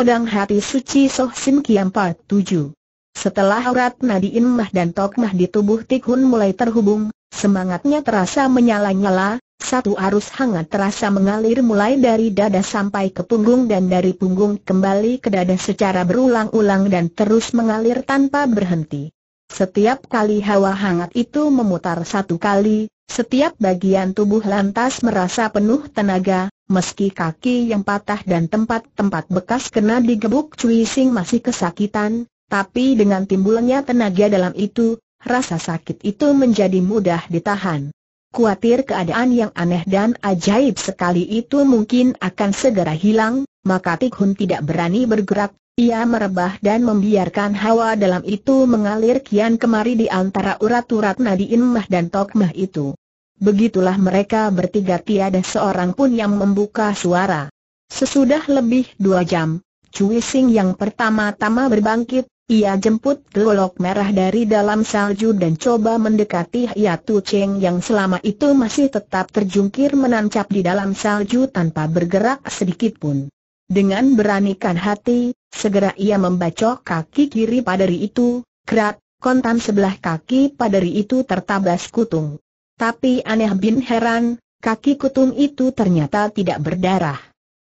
Pedang Hati Suci Soh Sim Kiam Part 7 Setelah urat nadi Imah dan Tokmah di tubuh Tikhun mulai terhubung, semangatnya terasa menyala-nyala, satu arus hangat terasa mengalir mulai dari dada sampai ke punggung dan dari punggung kembali ke dada secara berulang-ulang dan terus mengalir tanpa berhenti. Setiap kali hawa hangat itu memutar satu kali, setiap bagian tubuh lantas merasa penuh tenaga, Meski kaki yang patah dan tempat-tempat bekas kena digebuk Cui Sing masih kesakitan, tapi dengan timbulnya tenaga dalam itu, rasa sakit itu menjadi mudah ditahan. Kuatir keadaan yang aneh dan ajaib sekali itu mungkin akan segera hilang, maka Tik tidak berani bergerak, ia merebah dan membiarkan hawa dalam itu mengalir kian kemari di antara urat-urat nadi Inmah dan Tokmah itu. Begitulah mereka bertiga tiada seorang pun yang membuka suara. Sesudah lebih dua jam, Cui Sing yang pertama-tama berbangkit, ia jemput gelolok merah dari dalam salju dan coba mendekati Hiatu Cheng yang selama itu masih tetap terjungkir menancap di dalam salju tanpa bergerak sedikit pun. Dengan beranikan hati, segera ia membacok kaki kiri padari itu, kerat, kontan sebelah kaki padari itu tertabas kutung. Tapi aneh bin heran, kaki kutung itu ternyata tidak berdarah.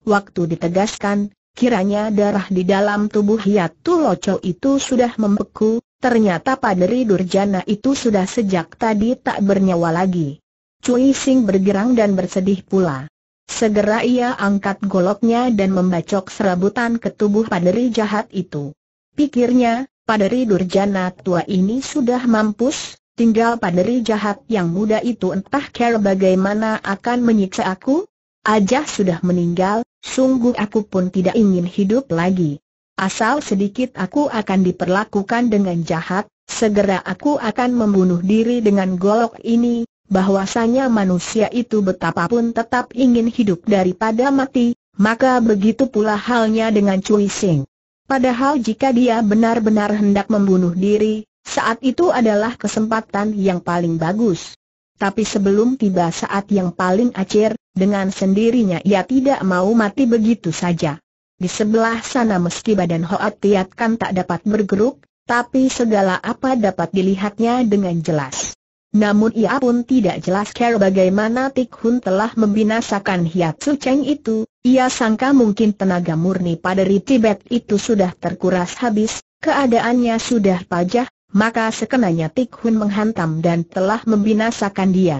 Waktu ditegaskan, kiranya darah di dalam tubuh Hiatu Loco itu sudah membeku, ternyata paderi Durjana itu sudah sejak tadi tak bernyawa lagi. Cui Sing bergerang dan bersedih pula. Segera ia angkat goloknya dan membacok serabutan ke tubuh paderi jahat itu. Pikirnya, paderi Durjana tua ini sudah mampus, tinggal paderi jahat yang muda itu entah cara bagaimana akan menyiksa aku? Ajah sudah meninggal, sungguh aku pun tidak ingin hidup lagi. Asal sedikit aku akan diperlakukan dengan jahat, segera aku akan membunuh diri dengan golok ini, bahwasanya manusia itu betapapun tetap ingin hidup daripada mati, maka begitu pula halnya dengan Cui Sing. Padahal jika dia benar-benar hendak membunuh diri, saat itu adalah kesempatan yang paling bagus. Tapi sebelum tiba saat yang paling acir, dengan sendirinya ia tidak mau mati begitu saja. Di sebelah sana meski badan Hoat Tiat kan tak dapat bergeruk, tapi segala apa dapat dilihatnya dengan jelas. Namun ia pun tidak jelas care bagaimana Tik Hun telah membinasakan Hiat Su Cheng itu, ia sangka mungkin tenaga murni pada Tibet itu sudah terkuras habis, keadaannya sudah pajah, maka sekenanya Tik Hun menghantam dan telah membinasakan dia.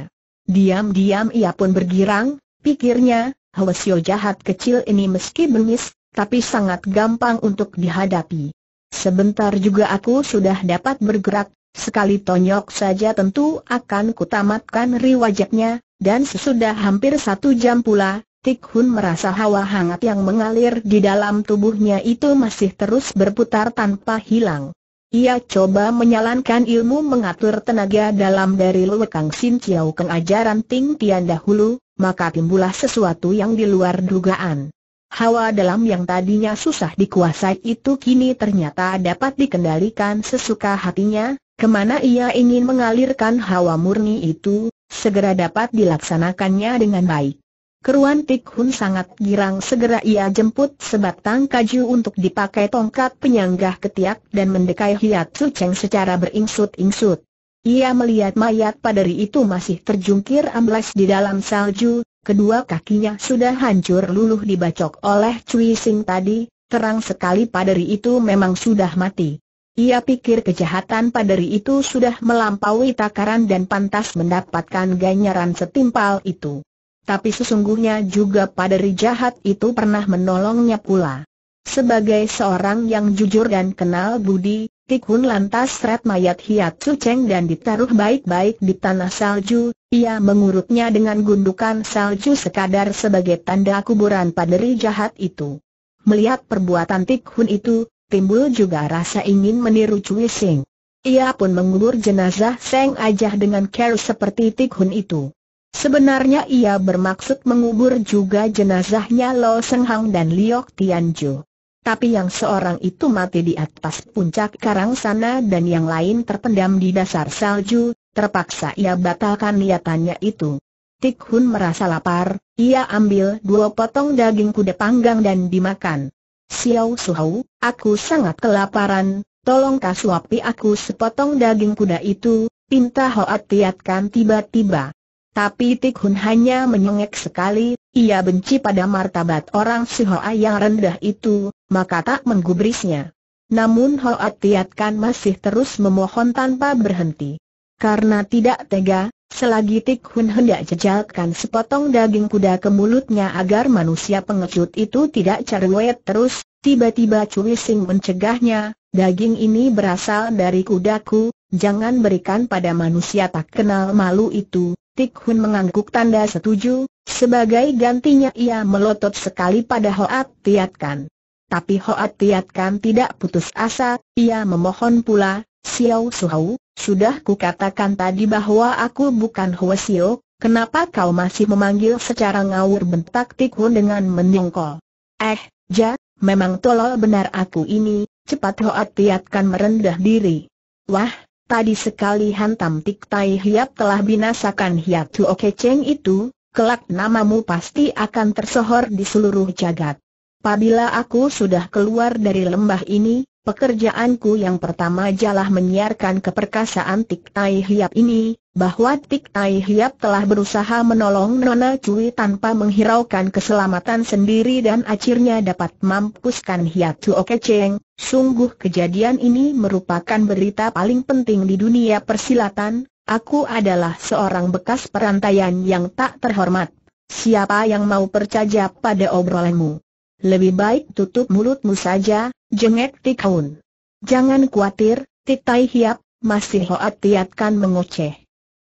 Diam-diam ia pun bergirang, pikirnya, Hwasyo jahat kecil ini meski bengis, tapi sangat gampang untuk dihadapi. Sebentar juga aku sudah dapat bergerak, sekali tonyok saja tentu akan kutamatkan riwajaknya, dan sesudah hampir satu jam pula, Tik Hun merasa hawa hangat yang mengalir di dalam tubuhnya itu masih terus berputar tanpa hilang. Ia coba menyalankan ilmu mengatur tenaga dalam dari lekang Sin Chiao Keng ajaran Ting Tian dahulu, maka timbulah sesuatu yang di luar dugaan. Hawa dalam yang tadinya susah dikuasai itu kini ternyata dapat dikendalikan sesuka hatinya, kemana ia ingin mengalirkan hawa murni itu, segera dapat dilaksanakannya dengan baik. Keruan Tik Hun sangat girang segera ia jemput sebatang kaju untuk dipakai tongkat penyanggah ketiak dan mendekai Hiat Su Cheng secara beringsut-ingsut. Ia melihat mayat padari itu masih terjungkir amblas di dalam salju, kedua kakinya sudah hancur luluh dibacok oleh Cui Sing tadi, terang sekali padari itu memang sudah mati. Ia pikir kejahatan padari itu sudah melampaui takaran dan pantas mendapatkan ganyaran setimpal itu tapi sesungguhnya juga paderi jahat itu pernah menolongnya pula. Sebagai seorang yang jujur dan kenal budi, Tikun lantas seret mayat Hiat Suceng dan ditaruh baik-baik di tanah salju, ia mengurutnya dengan gundukan salju sekadar sebagai tanda kuburan paderi jahat itu. Melihat perbuatan Tikhun itu, timbul juga rasa ingin meniru Cui Sing. Ia pun mengubur jenazah Seng Ajah dengan care seperti Tikhun itu. Sebenarnya ia bermaksud mengubur juga jenazahnya Lo Seng Hang dan Liok Tianju. Tapi yang seorang itu mati di atas puncak karang sana dan yang lain terpendam di dasar salju, terpaksa ia batalkan niatannya itu. Tik Hun merasa lapar, ia ambil dua potong daging kuda panggang dan dimakan. Xiao Suhau, aku sangat kelaparan, tolong kasuapi aku sepotong daging kuda itu, pinta Hoat Tiat kan tiba-tiba. Tapi Tikhun hanya menyengek sekali, ia benci pada martabat orang Hoa yang rendah itu, maka tak menggubrisnya. Namun Hoa Kan masih terus memohon tanpa berhenti. Karena tidak tega, selagi tikun hendak jejalkan sepotong daging kuda ke mulutnya agar manusia pengecut itu tidak cerewet terus, tiba-tiba Cui Sing mencegahnya, daging ini berasal dari kudaku, jangan berikan pada manusia tak kenal malu itu, Tik Hun mengangguk tanda setuju, sebagai gantinya ia melotot sekali pada Hoat Tiat Kan. Tapi Hoat Tiat Kan tidak putus asa, ia memohon pula, Xiao Suhau, sudah kukatakan tadi bahwa aku bukan Hua Xiao, kenapa kau masih memanggil secara ngawur bentak Tik Hun dengan menyongkol? Eh, ja, memang tolol benar aku ini, cepat Hoat Tiat Kan merendah diri. Wah, Tadi sekali hantam Tik Tai Hiap telah binasakan Hiap Tuo Cheng itu, kelak namamu pasti akan tersohor di seluruh jagat. Pabila aku sudah keluar dari lembah ini, pekerjaanku yang pertama jalah menyiarkan keperkasaan Tik Tai Hiap ini, bahwa Tik Tai Hiap telah berusaha menolong Nona Cui tanpa menghiraukan keselamatan sendiri dan akhirnya dapat mampuskan Hiap Cuo Sungguh kejadian ini merupakan berita paling penting di dunia persilatan, aku adalah seorang bekas perantaian yang tak terhormat. Siapa yang mau percaya pada obrolanmu? Lebih baik tutup mulutmu saja, jengek Tik Hun. Jangan khawatir, Tik Tai Hiap, masih Hoat tiatkan mengoceh.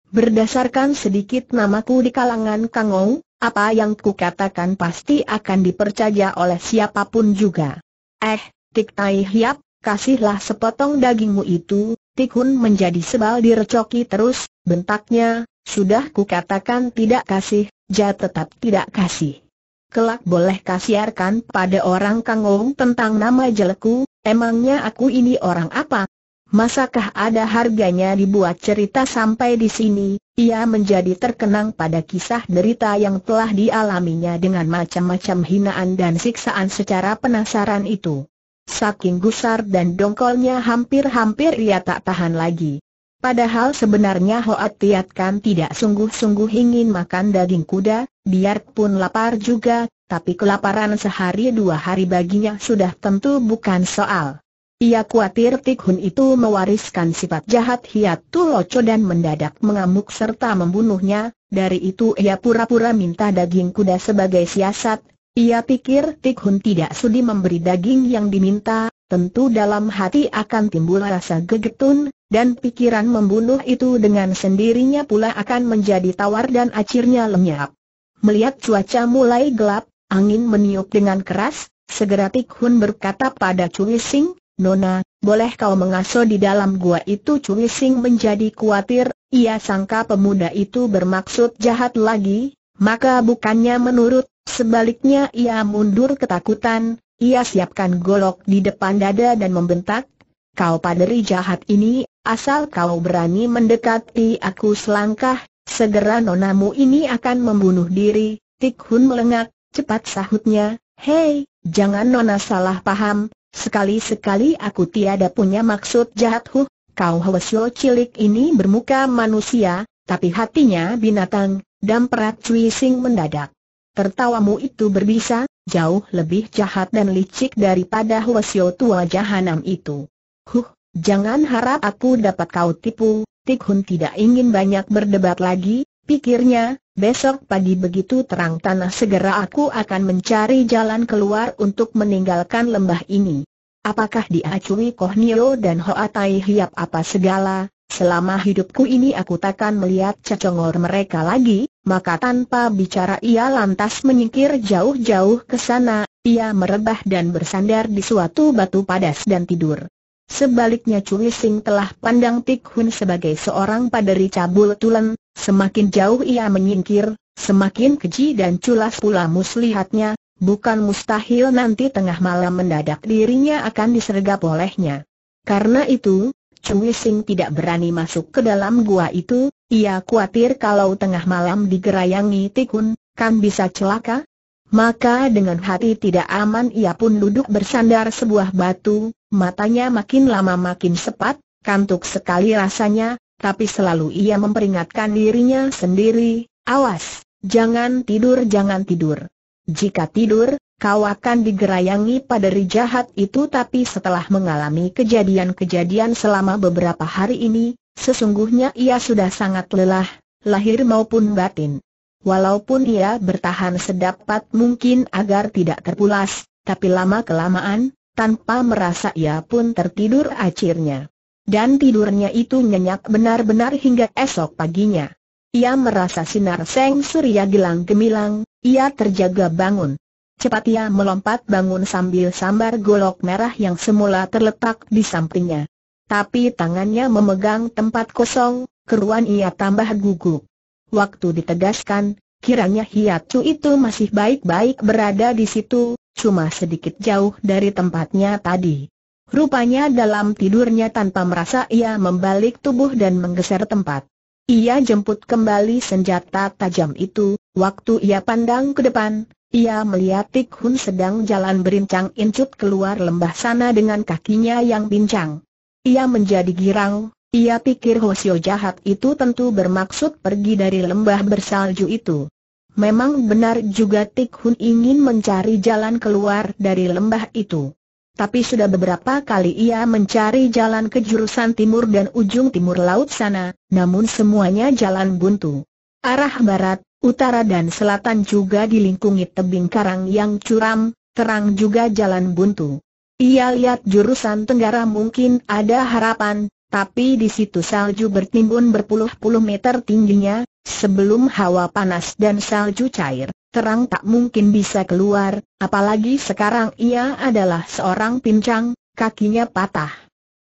Berdasarkan sedikit namaku di kalangan Kangou, apa yang kukatakan pasti akan dipercaya oleh siapapun juga. Eh, Tik Tai Hiap, kasihlah sepotong dagingmu itu, Tik Hun menjadi sebal direcoki terus, bentaknya, sudah kukatakan tidak kasih, ja tetap tidak kasih. Kelak boleh kasiarkan pada orang Kangou tentang nama jelekku, emangnya aku ini orang apa, Masakah ada harganya dibuat cerita sampai di sini, ia menjadi terkenang pada kisah derita yang telah dialaminya dengan macam-macam hinaan dan siksaan secara penasaran itu. Saking gusar dan dongkolnya hampir-hampir ia tak tahan lagi. Padahal sebenarnya Hoat Tiat kan tidak sungguh-sungguh ingin makan daging kuda, biarpun lapar juga, tapi kelaparan sehari dua hari baginya sudah tentu bukan soal. Ia khawatir Tikhun itu mewariskan sifat jahat Hiat Tuloco dan mendadak mengamuk serta membunuhnya, dari itu ia pura-pura minta daging kuda sebagai siasat, ia pikir Tikhun tidak sudi memberi daging yang diminta, tentu dalam hati akan timbul rasa gegetun, dan pikiran membunuh itu dengan sendirinya pula akan menjadi tawar dan akhirnya lenyap. Melihat cuaca mulai gelap, angin meniup dengan keras, segera Tikhun berkata pada Cui Sing, Nona, boleh kau mengasuh di dalam gua itu Cui Sing menjadi khawatir, ia sangka pemuda itu bermaksud jahat lagi, maka bukannya menurut, sebaliknya ia mundur ketakutan, ia siapkan golok di depan dada dan membentak, Kau paderi jahat ini, asal kau berani mendekati aku selangkah, segera nonamu ini akan membunuh diri, Tik Hun melengak, cepat sahutnya, Hei, jangan nona salah paham, Sekali-sekali aku tiada punya maksud jahat huh, kau Hwesyo cilik ini bermuka manusia, tapi hatinya binatang, perat Cui Sing mendadak. Tertawamu itu berbisa, jauh lebih jahat dan licik daripada Hwesyo tua jahanam itu. Huh, jangan harap aku dapat kau tipu, Tikhun tidak ingin banyak berdebat lagi, Pikirnya, besok pagi begitu terang tanah segera aku akan mencari jalan keluar untuk meninggalkan lembah ini. Apakah diacui Koh Nio dan Hoa Tai Hiap apa segala, selama hidupku ini aku takkan melihat cecongor mereka lagi, maka tanpa bicara ia lantas menyingkir jauh-jauh ke sana, ia merebah dan bersandar di suatu batu padas dan tidur. Sebaliknya Cui Sing telah pandang Tikun Hun sebagai seorang paderi cabul tulen, semakin jauh ia menyingkir, semakin keji dan culas pula muslihatnya, bukan mustahil nanti tengah malam mendadak dirinya akan disergap olehnya. Karena itu, Cui Sing tidak berani masuk ke dalam gua itu, ia khawatir kalau tengah malam digerayangi Tikun, kan bisa celaka, maka dengan hati tidak aman ia pun duduk bersandar sebuah batu, matanya makin lama makin sepat, kantuk sekali rasanya, tapi selalu ia memperingatkan dirinya sendiri, awas, jangan tidur jangan tidur. Jika tidur, kau akan digerayangi pada jahat itu tapi setelah mengalami kejadian-kejadian selama beberapa hari ini, sesungguhnya ia sudah sangat lelah, lahir maupun batin. Walaupun ia bertahan sedapat mungkin agar tidak terpulas, tapi lama-kelamaan, tanpa merasa ia pun tertidur acirnya. Dan tidurnya itu nyenyak benar-benar hingga esok paginya. Ia merasa sinar seng surya gelang gemilang, ia terjaga bangun. Cepat ia melompat bangun sambil sambar golok merah yang semula terletak di sampingnya. Tapi tangannya memegang tempat kosong, keruan ia tambah gugup. Waktu ditegaskan, kiranya Chu itu masih baik-baik berada di situ, cuma sedikit jauh dari tempatnya tadi. Rupanya dalam tidurnya tanpa merasa ia membalik tubuh dan menggeser tempat. Ia jemput kembali senjata tajam itu, waktu ia pandang ke depan, ia melihat Tik Hun sedang jalan berincang-incut keluar lembah sana dengan kakinya yang bincang. Ia menjadi girang, ia pikir Hosio jahat itu tentu bermaksud pergi dari lembah bersalju itu. Memang benar juga Tik Hun ingin mencari jalan keluar dari lembah itu. Tapi sudah beberapa kali ia mencari jalan ke jurusan timur dan ujung timur laut sana, namun semuanya jalan buntu. Arah barat, utara dan selatan juga dilingkungi tebing karang yang curam, terang juga jalan buntu. Ia lihat jurusan tenggara mungkin ada harapan, tapi di situ salju bertimbun berpuluh-puluh meter tingginya, sebelum hawa panas dan salju cair, terang tak mungkin bisa keluar, apalagi sekarang ia adalah seorang pincang, kakinya patah.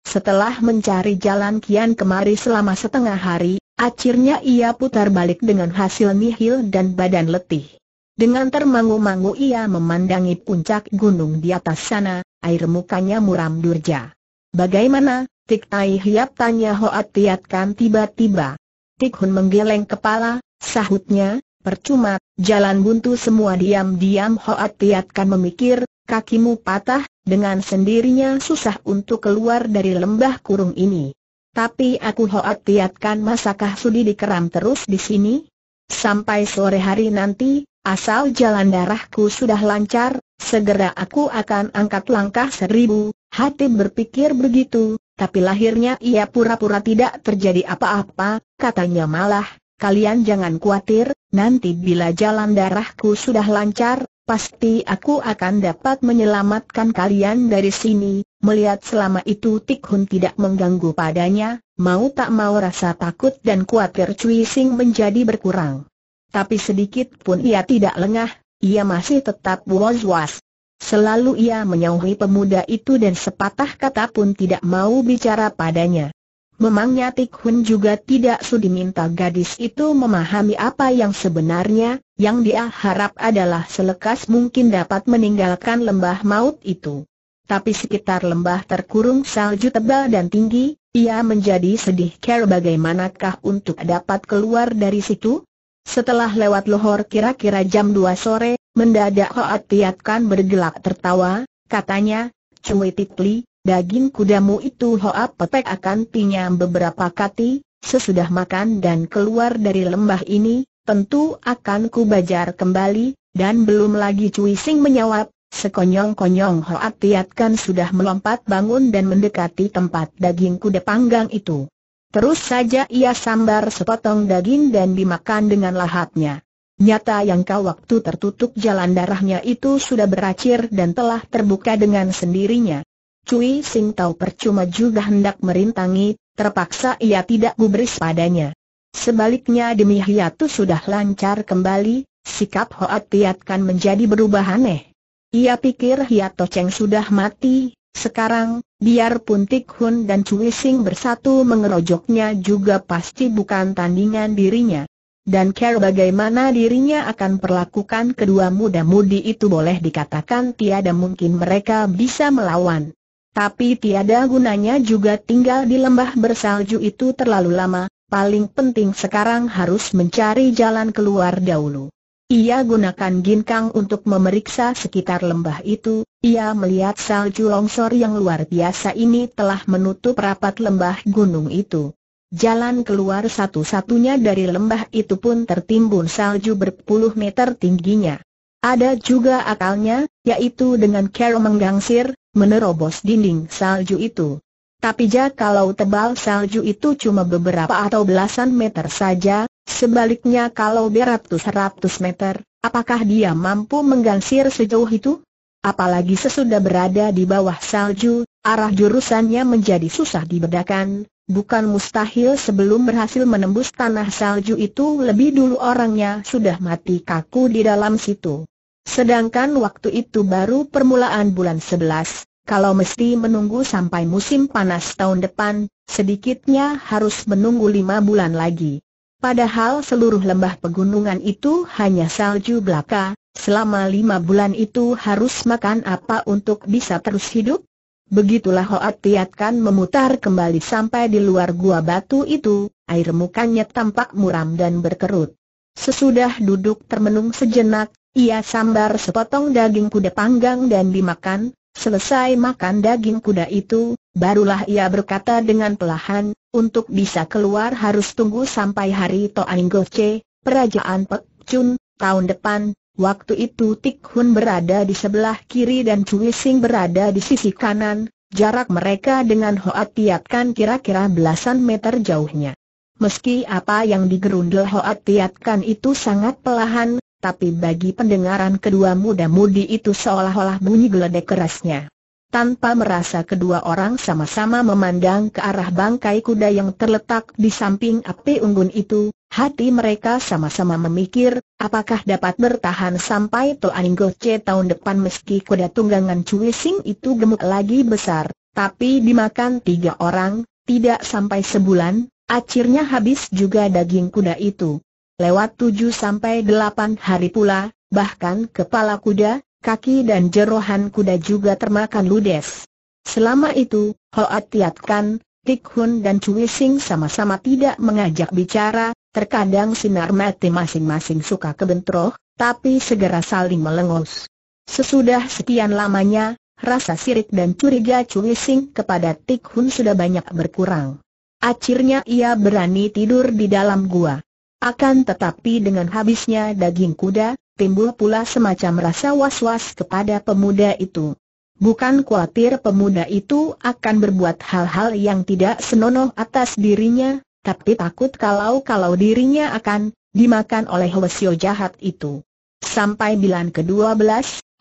Setelah mencari jalan kian kemari selama setengah hari, akhirnya ia putar balik dengan hasil nihil dan badan letih. Dengan termangu-mangu ia memandangi puncak gunung di atas sana, air mukanya muram durja. Bagaimana, Tik Tai Hiap tanya Hoat Tiat Kan tiba-tiba. Tik Hun menggeleng kepala, sahutnya, percuma, jalan buntu semua diam-diam Hoat Tiat Kan memikir, kakimu patah, dengan sendirinya susah untuk keluar dari lembah kurung ini. Tapi aku Hoat Tiat Kan masakah sudi dikeram terus di sini? Sampai sore hari nanti, asal jalan darahku sudah lancar, Segera aku akan angkat langkah seribu, hati berpikir begitu, tapi lahirnya ia pura-pura tidak terjadi apa-apa, katanya malah, kalian jangan khawatir, nanti bila jalan darahku sudah lancar, pasti aku akan dapat menyelamatkan kalian dari sini, melihat selama itu Tik tidak mengganggu padanya, mau tak mau rasa takut dan khawatir Cui Sing menjadi berkurang. Tapi sedikit pun ia tidak lengah, ia masih tetap was-was, Selalu ia menyauhi pemuda itu dan sepatah kata pun tidak mau bicara padanya. Memangnya Tik Hun juga tidak sudi minta gadis itu memahami apa yang sebenarnya, yang dia harap adalah selekas mungkin dapat meninggalkan lembah maut itu. Tapi sekitar lembah terkurung salju tebal dan tinggi, ia menjadi sedih care bagaimanakah untuk dapat keluar dari situ? Setelah lewat lohor kira-kira jam 2 sore, Mendadak Hoat Tiatkan bergelak tertawa, katanya, Cui Titli, daging kudamu itu Hoat Pepek akan pinjam beberapa kati, sesudah makan dan keluar dari lembah ini, tentu akan kubajar kembali, dan belum lagi Cui Sing menyawab, sekonyong-konyong Hoat Tiatkan sudah melompat bangun dan mendekati tempat daging kuda panggang itu. Terus saja ia sambar sepotong daging dan dimakan dengan lahapnya. Nyata yang kau waktu tertutup jalan darahnya itu sudah beracir dan telah terbuka dengan sendirinya. Cui Sing tahu percuma juga hendak merintangi, terpaksa ia tidak gubris padanya. Sebaliknya demi hiatu sudah lancar kembali, sikap Hoat kan menjadi berubah aneh. Ia pikir Hiato Cheng sudah mati, sekarang, biarpun Tik Hun dan Cui Sing bersatu mengerojoknya juga pasti bukan tandingan dirinya dan care bagaimana dirinya akan perlakukan kedua muda-mudi itu boleh dikatakan tiada mungkin mereka bisa melawan. Tapi tiada gunanya juga tinggal di lembah bersalju itu terlalu lama, paling penting sekarang harus mencari jalan keluar dahulu. Ia gunakan ginkang untuk memeriksa sekitar lembah itu, ia melihat salju longsor yang luar biasa ini telah menutup rapat lembah gunung itu. Jalan keluar satu-satunya dari lembah itu pun tertimbun salju berpuluh meter tingginya. Ada juga akalnya, yaitu dengan Carol menggangsir, menerobos dinding salju itu. Tapi jika kalau tebal salju itu cuma beberapa atau belasan meter saja, sebaliknya kalau beratus-ratus meter, apakah dia mampu menggangsir sejauh itu? Apalagi sesudah berada di bawah salju, arah jurusannya menjadi susah dibedakan, Bukan mustahil sebelum berhasil menembus tanah salju itu lebih dulu orangnya sudah mati kaku di dalam situ. Sedangkan waktu itu baru permulaan bulan 11, kalau mesti menunggu sampai musim panas tahun depan, sedikitnya harus menunggu lima bulan lagi. Padahal seluruh lembah pegunungan itu hanya salju belaka, selama lima bulan itu harus makan apa untuk bisa terus hidup? Begitulah Hoat Tiatkan memutar kembali sampai di luar gua batu itu, air mukanya tampak muram dan berkerut. Sesudah duduk termenung sejenak, ia sambar sepotong daging kuda panggang dan dimakan, selesai makan daging kuda itu, barulah ia berkata dengan pelahan, untuk bisa keluar harus tunggu sampai hari Toan Goce, Perajaan Pek Chun, tahun depan, Waktu itu Tik Hun berada di sebelah kiri dan Cui Sing berada di sisi kanan, jarak mereka dengan Hoat Kan kira-kira belasan meter jauhnya. Meski apa yang digerundel Hoat Kan itu sangat pelahan, tapi bagi pendengaran kedua muda-mudi itu seolah-olah bunyi geledek kerasnya tanpa merasa kedua orang sama-sama memandang ke arah bangkai kuda yang terletak di samping api unggun itu, hati mereka sama-sama memikir, apakah dapat bertahan sampai Toan Goce tahun depan meski kuda tunggangan Cuising itu gemuk lagi besar, tapi dimakan tiga orang, tidak sampai sebulan, akhirnya habis juga daging kuda itu. Lewat tujuh sampai delapan hari pula, bahkan kepala kuda, kaki dan jerohan kuda juga termakan ludes. Selama itu, Hoat Tiat Kan, Tik Hun dan Cui Sing sama-sama tidak mengajak bicara, terkadang sinar mati masing-masing suka kebentroh, tapi segera saling melengos. Sesudah sekian lamanya, rasa sirik dan curiga Cui Sing kepada Tik Hun sudah banyak berkurang. Akhirnya ia berani tidur di dalam gua. Akan tetapi dengan habisnya daging kuda, timbul pula semacam rasa was-was kepada pemuda itu. Bukan khawatir pemuda itu akan berbuat hal-hal yang tidak senonoh atas dirinya, tapi takut kalau-kalau dirinya akan dimakan oleh wasio jahat itu. Sampai bilan ke-12,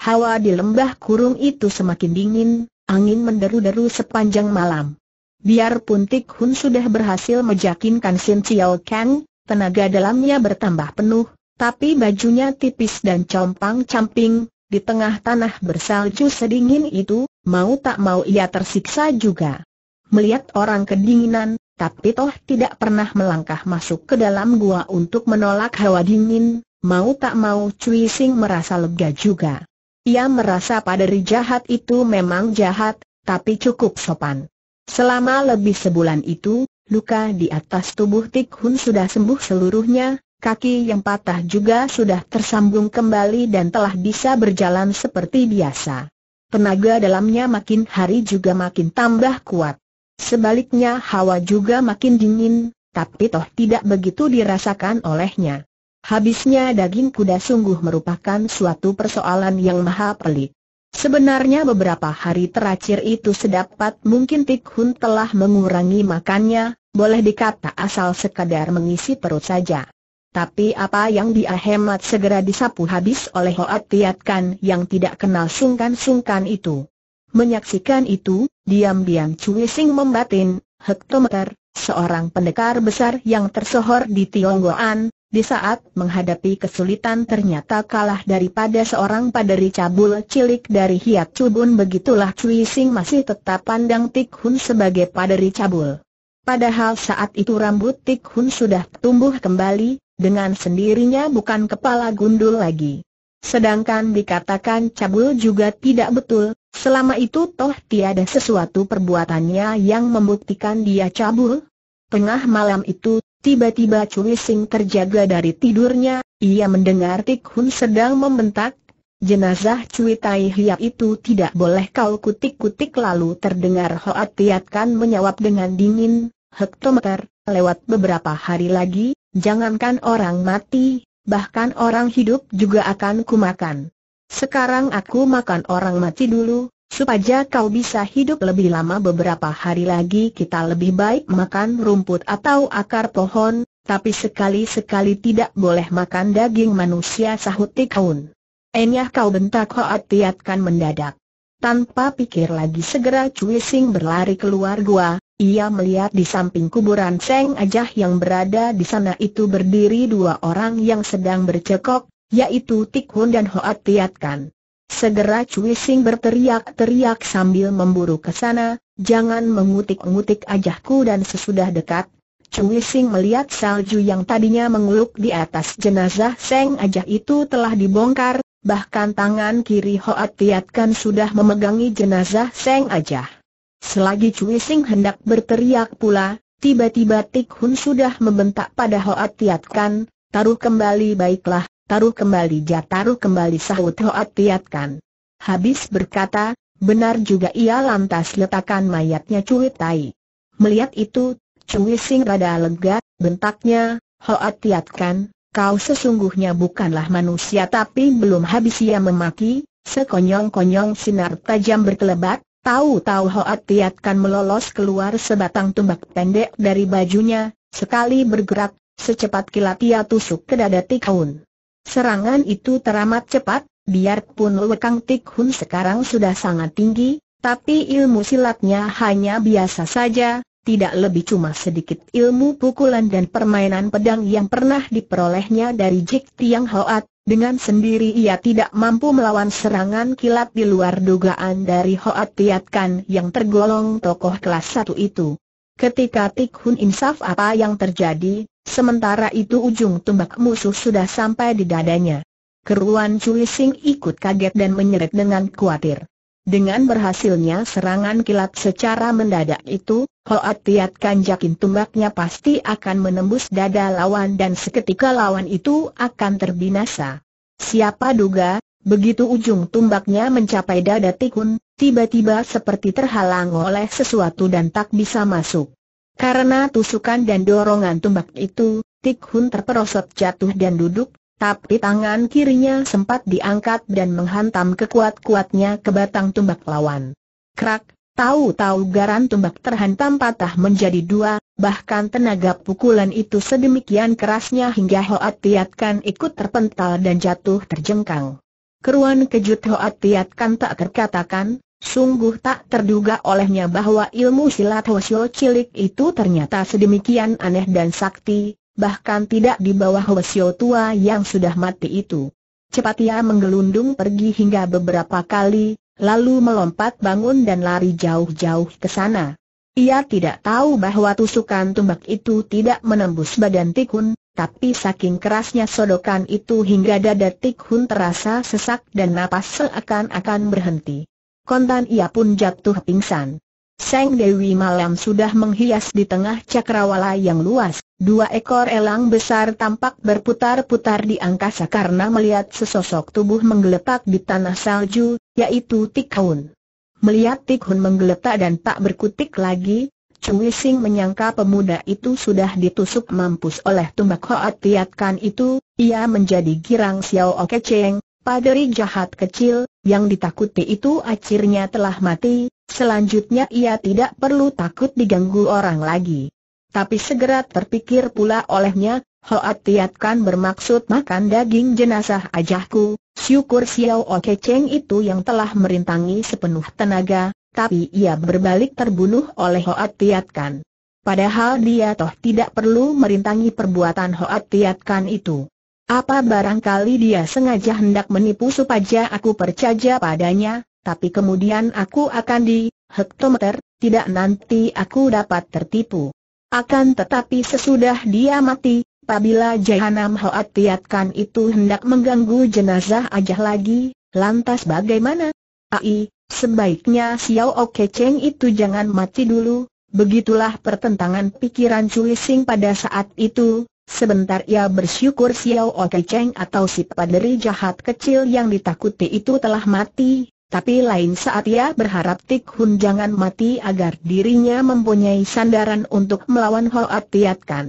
hawa di lembah kurung itu semakin dingin, angin menderu-deru sepanjang malam. Biarpun Tik Hun sudah berhasil mejakinkan Sin Chiao Kang, tenaga dalamnya bertambah penuh, tapi bajunya tipis dan compang-camping, di tengah tanah bersalju sedingin itu, mau tak mau ia tersiksa juga. Melihat orang kedinginan, tapi toh tidak pernah melangkah masuk ke dalam gua untuk menolak hawa dingin, mau tak mau Cui Sing merasa lega juga. Ia merasa padari jahat itu memang jahat, tapi cukup sopan. Selama lebih sebulan itu, luka di atas tubuh Tik Hun sudah sembuh seluruhnya, kaki yang patah juga sudah tersambung kembali dan telah bisa berjalan seperti biasa. Tenaga dalamnya makin hari juga makin tambah kuat. Sebaliknya hawa juga makin dingin, tapi toh tidak begitu dirasakan olehnya. Habisnya daging kuda sungguh merupakan suatu persoalan yang maha pelik. Sebenarnya beberapa hari terakhir itu sedapat mungkin Tik Hun telah mengurangi makannya, boleh dikata asal sekadar mengisi perut saja. Tapi apa yang dia hemat segera disapu habis oleh Hoat Tiat yang tidak kenal sungkan-sungkan itu. Menyaksikan itu, diam-diam Cui Sing membatin, hektometer, seorang pendekar besar yang tersohor di Tionggoan, di saat menghadapi kesulitan ternyata kalah daripada seorang paderi cabul cilik dari Hiat Cubun begitulah Cui Sing masih tetap pandang Tik Hun sebagai paderi cabul. Padahal saat itu rambut Tik Hun sudah tumbuh kembali, dengan sendirinya bukan kepala gundul lagi. Sedangkan dikatakan cabul juga tidak betul, selama itu toh tiada sesuatu perbuatannya yang membuktikan dia cabul. Tengah malam itu, tiba-tiba Cui Sing terjaga dari tidurnya, ia mendengar Tik Hun sedang membentak, jenazah Cui Tai Hiap itu tidak boleh kau kutik-kutik lalu terdengar Hoat Tiat Kan menyawab dengan dingin, hektometer, lewat beberapa hari lagi, Jangankan orang mati, bahkan orang hidup juga akan kumakan. Sekarang aku makan orang mati dulu, supaya kau bisa hidup lebih lama beberapa hari lagi kita lebih baik makan rumput atau akar pohon, tapi sekali-sekali tidak boleh makan daging manusia sahut Tikaun. Enyah kau bentak Hoat mendadak. Tanpa pikir lagi segera Cui Sing berlari keluar gua, ia melihat di samping kuburan Seng Ajah yang berada di sana itu berdiri dua orang yang sedang bercekok, yaitu Tik Hun dan Hoat Tiat kan. Segera Cui Sing berteriak-teriak sambil memburu ke sana, jangan mengutik-ngutik ajahku dan sesudah dekat, Cui Sing melihat salju yang tadinya menguluk di atas jenazah Seng Ajah itu telah dibongkar, bahkan tangan kiri Hoat Tiat kan sudah memegangi jenazah Seng Ajah. Selagi Cui Sing hendak berteriak pula, tiba-tiba Tik Hun sudah membentak pada Hoat Tiat Kan, taruh kembali baiklah, taruh kembali ja taruh kembali sahut Hoat Tiat Kan. Habis berkata, benar juga ia lantas letakkan mayatnya Cui Tai. Melihat itu, Cui Sing rada lega, bentaknya, Hoat Tiat Kan, kau sesungguhnya bukanlah manusia tapi belum habis ia memaki, sekonyong-konyong sinar tajam berkelebat, Tahu-tahu Hoat Tiatkan melolos keluar sebatang tumbak pendek dari bajunya, sekali bergerak, secepat kilat ia tusuk ke dada Hun. Serangan itu teramat cepat, biarpun Lekang Tikhun sekarang sudah sangat tinggi, tapi ilmu silatnya hanya biasa saja, tidak lebih cuma sedikit ilmu pukulan dan permainan pedang yang pernah diperolehnya dari Jik Tiang Hoat, dengan sendiri ia tidak mampu melawan serangan kilat di luar dugaan dari Hoat Tiatkan yang tergolong tokoh kelas satu itu. Ketika Tik Hun insaf apa yang terjadi, sementara itu ujung tombak musuh sudah sampai di dadanya. Keruan Cui Sing ikut kaget dan menyeret dengan khawatir. Dengan berhasilnya serangan kilat secara mendadak itu, Hoat Tiat Kanjakin tumbaknya pasti akan menembus dada lawan dan seketika lawan itu akan terbinasa. Siapa duga, begitu ujung tumbaknya mencapai dada Tikun, tiba-tiba seperti terhalang oleh sesuatu dan tak bisa masuk. Karena tusukan dan dorongan tumbak itu, Tikhun terperosot jatuh dan duduk, tapi tangan kirinya sempat diangkat dan menghantam kekuat-kuatnya ke batang tumbak lawan. Krak, tahu-tahu garan tumbak terhantam patah menjadi dua, bahkan tenaga pukulan itu sedemikian kerasnya hingga Hoat Tiat ikut terpental dan jatuh terjengkang. Keruan kejut Hoat Tiat tak terkatakan, Sungguh tak terduga olehnya bahwa ilmu silat Hoshio cilik itu ternyata sedemikian aneh dan sakti, bahkan tidak di bawah Wesio tua yang sudah mati itu. Cepat ia menggelundung pergi hingga beberapa kali, lalu melompat bangun dan lari jauh-jauh ke sana. Ia tidak tahu bahwa tusukan tumbak itu tidak menembus badan tikun, tapi saking kerasnya sodokan itu hingga dada tikun terasa sesak dan napas seakan-akan berhenti. Kontan ia pun jatuh pingsan. Sang Dewi Malam sudah menghias di tengah cakrawala yang luas. Dua ekor elang besar tampak berputar-putar di angkasa karena melihat sesosok tubuh menggeletak di tanah salju, yaitu Tikhun. Melihat Tikhun menggeletak dan tak berkutik lagi, Cui Sing menyangka pemuda itu sudah ditusuk mampus oleh tumbak Hoat Tiatkan itu, ia menjadi girang Xiao Oke Cheng, paderi jahat kecil, yang ditakuti itu akhirnya telah mati, Selanjutnya ia tidak perlu takut diganggu orang lagi. Tapi segera terpikir pula olehnya, Hoat Tiat kan bermaksud makan daging jenazah ajahku, syukur Xiao Oke Cheng itu yang telah merintangi sepenuh tenaga, tapi ia berbalik terbunuh oleh Hoat Tiat kan. Padahal dia toh tidak perlu merintangi perbuatan Hoat Tiat kan itu. Apa barangkali dia sengaja hendak menipu supaya aku percaya padanya, tapi kemudian aku akan di hektometer, tidak nanti aku dapat tertipu. Akan tetapi sesudah dia mati, apabila Jahanam Hoat Tiatkan itu hendak mengganggu jenazah Ajah lagi, lantas bagaimana? Ai, sebaiknya Xiao Oke Cheng itu jangan mati dulu, begitulah pertentangan pikiran Cui Sing pada saat itu, Sebentar ia bersyukur Xiao Oke Cheng atau si paderi jahat kecil yang ditakuti itu telah mati, tapi lain saat ia berharap Tik Hun jangan mati agar dirinya mempunyai sandaran untuk melawan Hoat Tiat Kan.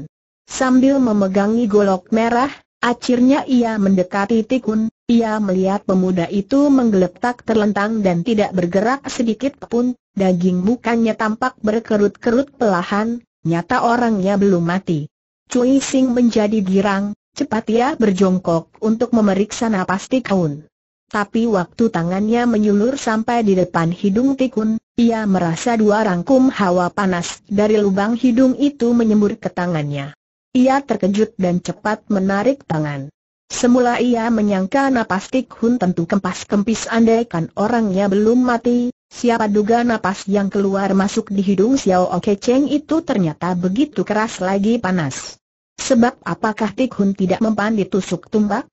Sambil memegangi golok merah, akhirnya ia mendekati Tik Hun, ia melihat pemuda itu menggeletak terlentang dan tidak bergerak sedikit pun, daging mukanya tampak berkerut-kerut pelahan, nyata orangnya belum mati. Cui Sing menjadi girang, cepat ia berjongkok untuk memeriksa napas Tik Hun. Tapi waktu tangannya menyulur sampai di depan hidung tikun, ia merasa dua rangkum hawa panas dari lubang hidung itu menyembur ke tangannya. Ia terkejut dan cepat menarik tangan. Semula ia menyangka napas tikun tentu kempas-kempis kan orangnya belum mati, siapa duga napas yang keluar masuk di hidung Xiao Oke Cheng itu ternyata begitu keras lagi panas. Sebab apakah tikun tidak mempan ditusuk tumbak?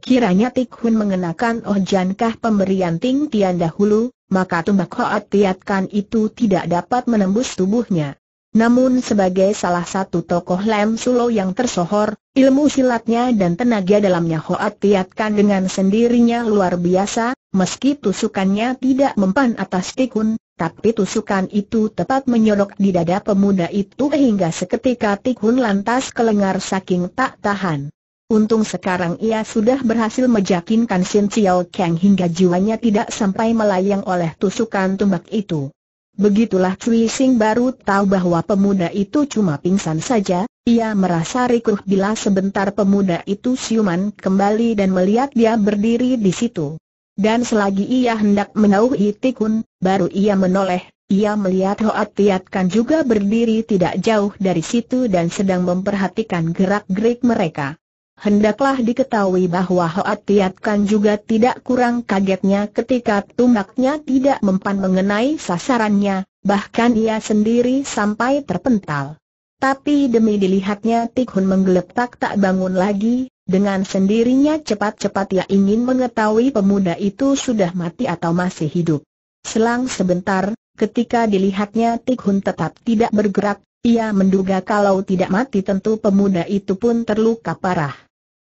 Kiranya Tikhun mengenakan Oh Jankah pemberian Ting Tian dahulu, maka tumbak Hoat Tiatkan itu tidak dapat menembus tubuhnya. Namun sebagai salah satu tokoh Lam Sulo yang tersohor, ilmu silatnya dan tenaga dalamnya Hoat Tiatkan dengan sendirinya luar biasa, meski tusukannya tidak mempan atas Tikhun, tapi tusukan itu tepat menyorok di dada pemuda itu hingga seketika Tikhun lantas kelengar saking tak tahan. Untung sekarang ia sudah berhasil meyakinkan Sin Chiao Kang hingga jiwanya tidak sampai melayang oleh tusukan tombak itu. Begitulah Cui Sing baru tahu bahwa pemuda itu cuma pingsan saja, ia merasa rikuh bila sebentar pemuda itu siuman kembali dan melihat dia berdiri di situ. Dan selagi ia hendak menauhi tikun, baru ia menoleh, ia melihat Hoat Tiat Kan juga berdiri tidak jauh dari situ dan sedang memperhatikan gerak-gerik mereka. Hendaklah diketahui bahwa Hoat Tiat Kan juga tidak kurang kagetnya ketika tumbaknya tidak mempan mengenai sasarannya, bahkan ia sendiri sampai terpental. Tapi demi dilihatnya Tikhun menggeletak tak bangun lagi, dengan sendirinya cepat-cepat ia ingin mengetahui pemuda itu sudah mati atau masih hidup. Selang sebentar, ketika dilihatnya Tikhun tetap tidak bergerak, ia menduga kalau tidak mati tentu pemuda itu pun terluka parah.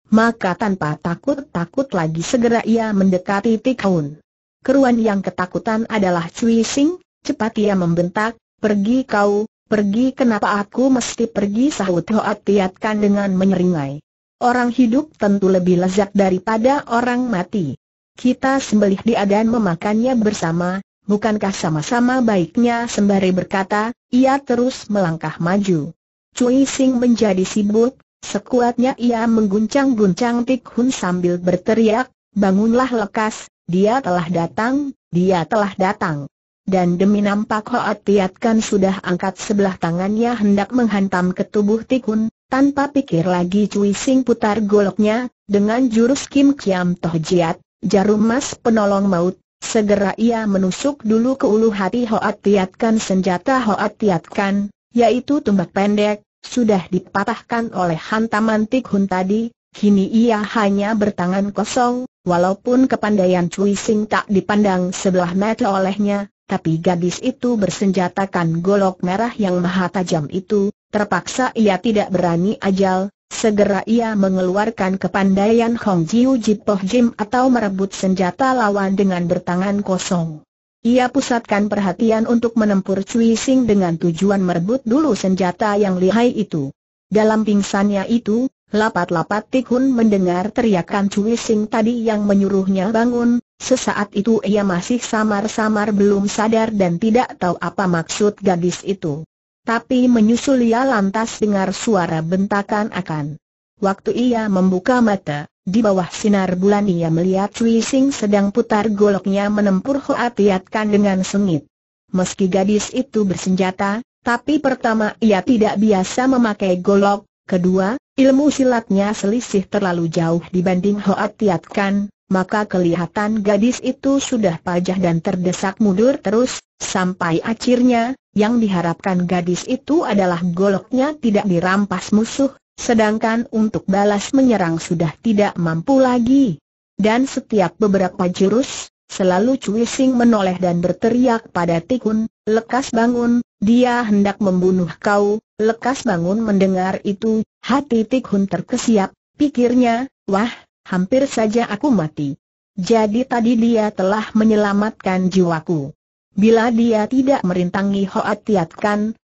Maka tanpa takut-takut lagi segera ia mendekati Tikaun. Keruan yang ketakutan adalah Cui Sing, cepat ia membentak, pergi kau, pergi kenapa aku mesti pergi sahut Hoat tiatkan dengan menyeringai. Orang hidup tentu lebih lezat daripada orang mati. Kita sembelih dia dan memakannya bersama, bukankah sama-sama baiknya sembari berkata, ia terus melangkah maju. Cui Sing menjadi sibuk, Sekuatnya ia mengguncang-guncang Tik Hun sambil berteriak, bangunlah lekas, dia telah datang, dia telah datang. Dan demi nampak Hoat Tiat Kan sudah angkat sebelah tangannya hendak menghantam ke tubuh Tikun, tanpa pikir lagi Cui Sing putar goloknya, dengan jurus Kim Kiam Toh Jiat, jarum mas penolong maut, segera ia menusuk dulu ke ulu hati Hoat Tiat kan senjata Hoat Tiat kan, yaitu tumbak pendek, sudah dipatahkan oleh hantaman Tikhun tadi, kini ia hanya bertangan kosong, walaupun kepandaian Cui Sing tak dipandang sebelah mata olehnya, tapi gadis itu bersenjatakan golok merah yang maha tajam itu, terpaksa ia tidak berani ajal, segera ia mengeluarkan kepandaian Hong Jiu Jipoh Jim atau merebut senjata lawan dengan bertangan kosong. Ia pusatkan perhatian untuk menempur Cui Sing dengan tujuan merebut dulu senjata yang lihai itu. Dalam pingsannya itu, lapat-lapat Tikhun mendengar teriakan Cui Sing tadi yang menyuruhnya bangun, sesaat itu ia masih samar-samar belum sadar dan tidak tahu apa maksud gadis itu. Tapi menyusul ia lantas dengar suara bentakan akan. Waktu ia membuka mata, di bawah sinar bulan ia melihat Cui Sing sedang putar goloknya menempur Hoa Tiatkan dengan sengit. Meski gadis itu bersenjata, tapi pertama ia tidak biasa memakai golok, kedua, ilmu silatnya selisih terlalu jauh dibanding Hoa Tiatkan, maka kelihatan gadis itu sudah pajah dan terdesak mundur terus, sampai akhirnya, yang diharapkan gadis itu adalah goloknya tidak dirampas musuh, Sedangkan untuk balas menyerang sudah tidak mampu lagi. Dan setiap beberapa jurus, selalu Cui Sing menoleh dan berteriak pada Tikun, lekas bangun, dia hendak membunuh kau, lekas bangun mendengar itu, hati Tikun terkesiap, pikirnya, wah, hampir saja aku mati. Jadi tadi dia telah menyelamatkan jiwaku. Bila dia tidak merintangi Hoat Tiat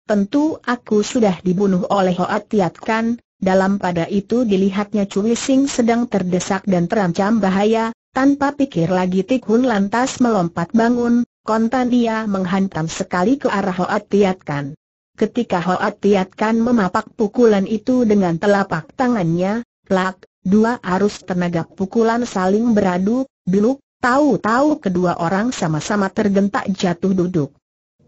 tentu aku sudah dibunuh oleh Hoat Tiat dalam pada itu dilihatnya Cui Sing sedang terdesak dan terancam bahaya, tanpa pikir lagi Tik Hun lantas melompat bangun, kontan dia menghantam sekali ke arah Hoat Tiat Kan. Ketika Hoat Tiat Kan memapak pukulan itu dengan telapak tangannya, plak, dua arus tenaga pukulan saling beradu, biluk, tahu-tahu kedua orang sama-sama tergentak jatuh duduk.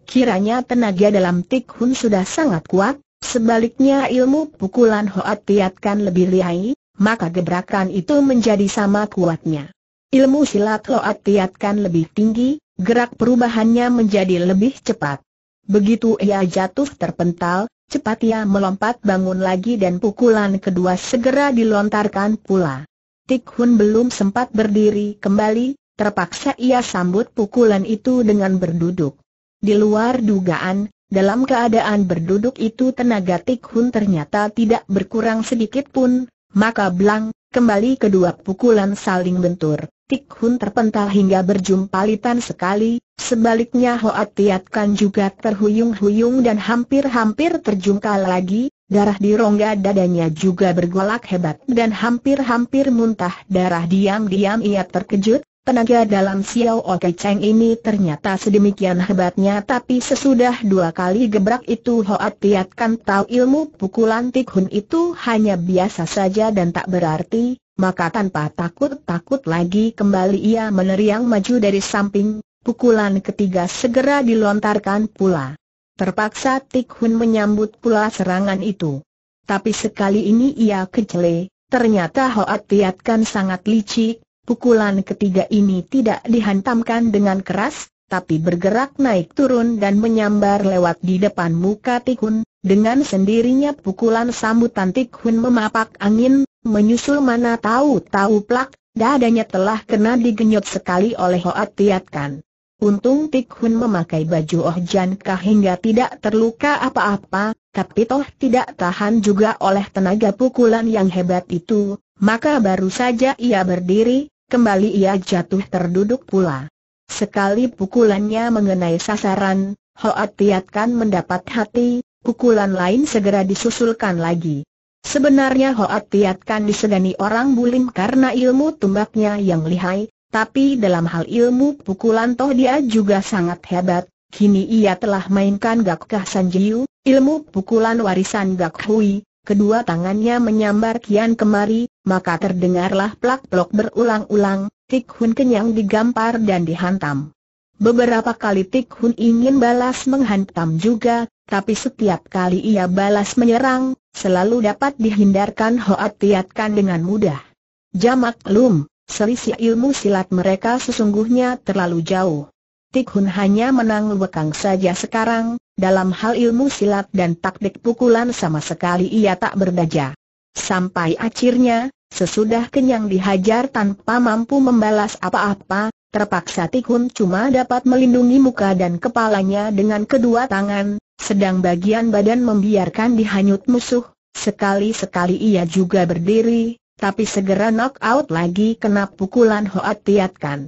Kiranya tenaga dalam Tik Hun sudah sangat kuat, Sebaliknya ilmu pukulan Hoat Tiatkan lebih lihai, maka gebrakan itu menjadi sama kuatnya. Ilmu silat Hoat Tiatkan lebih tinggi, gerak perubahannya menjadi lebih cepat. Begitu ia jatuh terpental, cepat ia melompat bangun lagi dan pukulan kedua segera dilontarkan pula. Tik Hun belum sempat berdiri kembali, terpaksa ia sambut pukulan itu dengan berduduk. Di luar dugaan, dalam keadaan berduduk itu tenaga Tik Hun ternyata tidak berkurang sedikit pun, maka belang, kembali kedua pukulan saling bentur. Tik Hun terpental hingga berjumpa litan sekali, sebaliknya Hoa Tiat Kan juga terhuyung-huyung dan hampir-hampir terjungkal lagi, darah di rongga dadanya juga bergolak hebat dan hampir-hampir muntah darah diam-diam ia terkejut, Tenaga dalam Xiao Oke Cheng ini ternyata sedemikian hebatnya tapi sesudah dua kali gebrak itu Hoat Tiat kan tahu ilmu pukulan tikhun itu hanya biasa saja dan tak berarti, maka tanpa takut-takut lagi kembali ia meneriang maju dari samping, pukulan ketiga segera dilontarkan pula. Terpaksa Tikhun menyambut pula serangan itu. Tapi sekali ini ia kecele, ternyata Hoat Tiat kan sangat licik, Pukulan ketiga ini tidak dihantamkan dengan keras, tapi bergerak naik turun dan menyambar lewat di depan muka Tikun. Dengan sendirinya pukulan sambutan Tikhun memapak angin, menyusul mana tahu-tahu plak, dadanya telah kena digenyot sekali oleh Hoat Kan. Untung Tikhun memakai baju Oh Jan Kah hingga tidak terluka apa-apa, tapi toh tidak tahan juga oleh tenaga pukulan yang hebat itu, maka baru saja ia berdiri, kembali ia jatuh terduduk pula. Sekali pukulannya mengenai sasaran, Hoat Tiatkan mendapat hati, pukulan lain segera disusulkan lagi. Sebenarnya Hoat Tiatkan disegani orang bulim karena ilmu tumbaknya yang lihai, tapi dalam hal ilmu pukulan toh dia juga sangat hebat. Kini ia telah mainkan Gakkah Sanjiu, ilmu pukulan warisan Gak Hui, kedua tangannya menyambar kian kemari, maka terdengarlah plak plak berulang-ulang, Tik Hun kenyang digampar dan dihantam. Beberapa kali Tik Hun ingin balas menghantam juga, tapi setiap kali ia balas menyerang, selalu dapat dihindarkan Hoat Tiatkan dengan mudah. Jamak Lum, selisih ilmu silat mereka sesungguhnya terlalu jauh. Tik Hun hanya menang lewekang saja sekarang, dalam hal ilmu silat dan taktik pukulan sama sekali ia tak berdaja. Sampai akhirnya, Sesudah kenyang dihajar tanpa mampu membalas apa-apa, terpaksa Tikhun cuma dapat melindungi muka dan kepalanya dengan kedua tangan, sedang bagian badan membiarkan dihanyut musuh. Sekali-sekali ia juga berdiri, tapi segera knock out lagi kena pukulan Hoat Tiat Kan.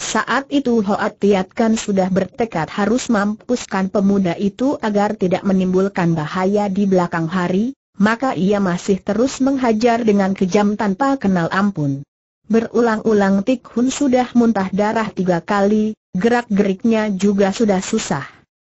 Saat itu Hoat Tiat Kan sudah bertekad harus mampuskan pemuda itu agar tidak menimbulkan bahaya di belakang hari, maka ia masih terus menghajar dengan kejam tanpa kenal ampun. Berulang-ulang Tik Hun sudah muntah darah tiga kali, gerak-geriknya juga sudah susah.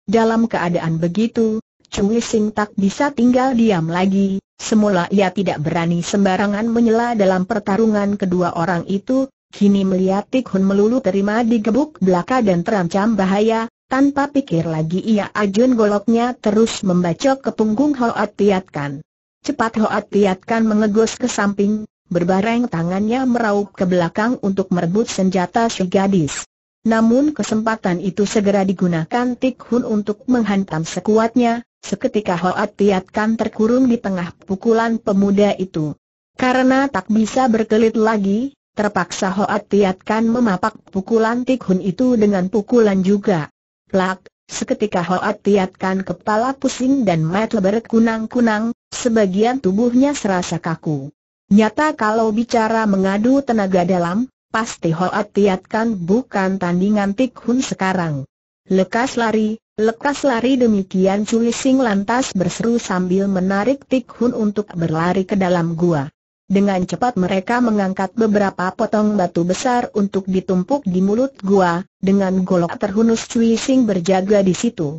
Dalam keadaan begitu, Cui Sing tak bisa tinggal diam lagi, semula ia tidak berani sembarangan menyela dalam pertarungan kedua orang itu, kini melihat Tik Hun melulu terima digebuk belaka dan terancam bahaya, tanpa pikir lagi ia ajun goloknya terus membacok ke punggung Hoat Tiat Kan. Cepat Hoat Tiatkan mengegos ke samping, berbareng tangannya meraup ke belakang untuk merebut senjata si gadis. Namun kesempatan itu segera digunakan Tik Hun untuk menghantam sekuatnya, seketika Hoat Tiatkan terkurung di tengah pukulan pemuda itu. Karena tak bisa berkelit lagi, terpaksa Hoat Tiatkan memapak pukulan Tik Hun itu dengan pukulan juga. Plak, seketika Hoat Tiatkan kepala pusing dan mata berkunang-kunang, sebagian tubuhnya serasa kaku. Nyata kalau bicara mengadu tenaga dalam, pasti Hoat Tiat bukan tandingan Tik Hun sekarang. Lekas lari, lekas lari demikian Cui Sing lantas berseru sambil menarik Tik Hun untuk berlari ke dalam gua. Dengan cepat mereka mengangkat beberapa potong batu besar untuk ditumpuk di mulut gua, dengan golok terhunus Cui Sing berjaga di situ.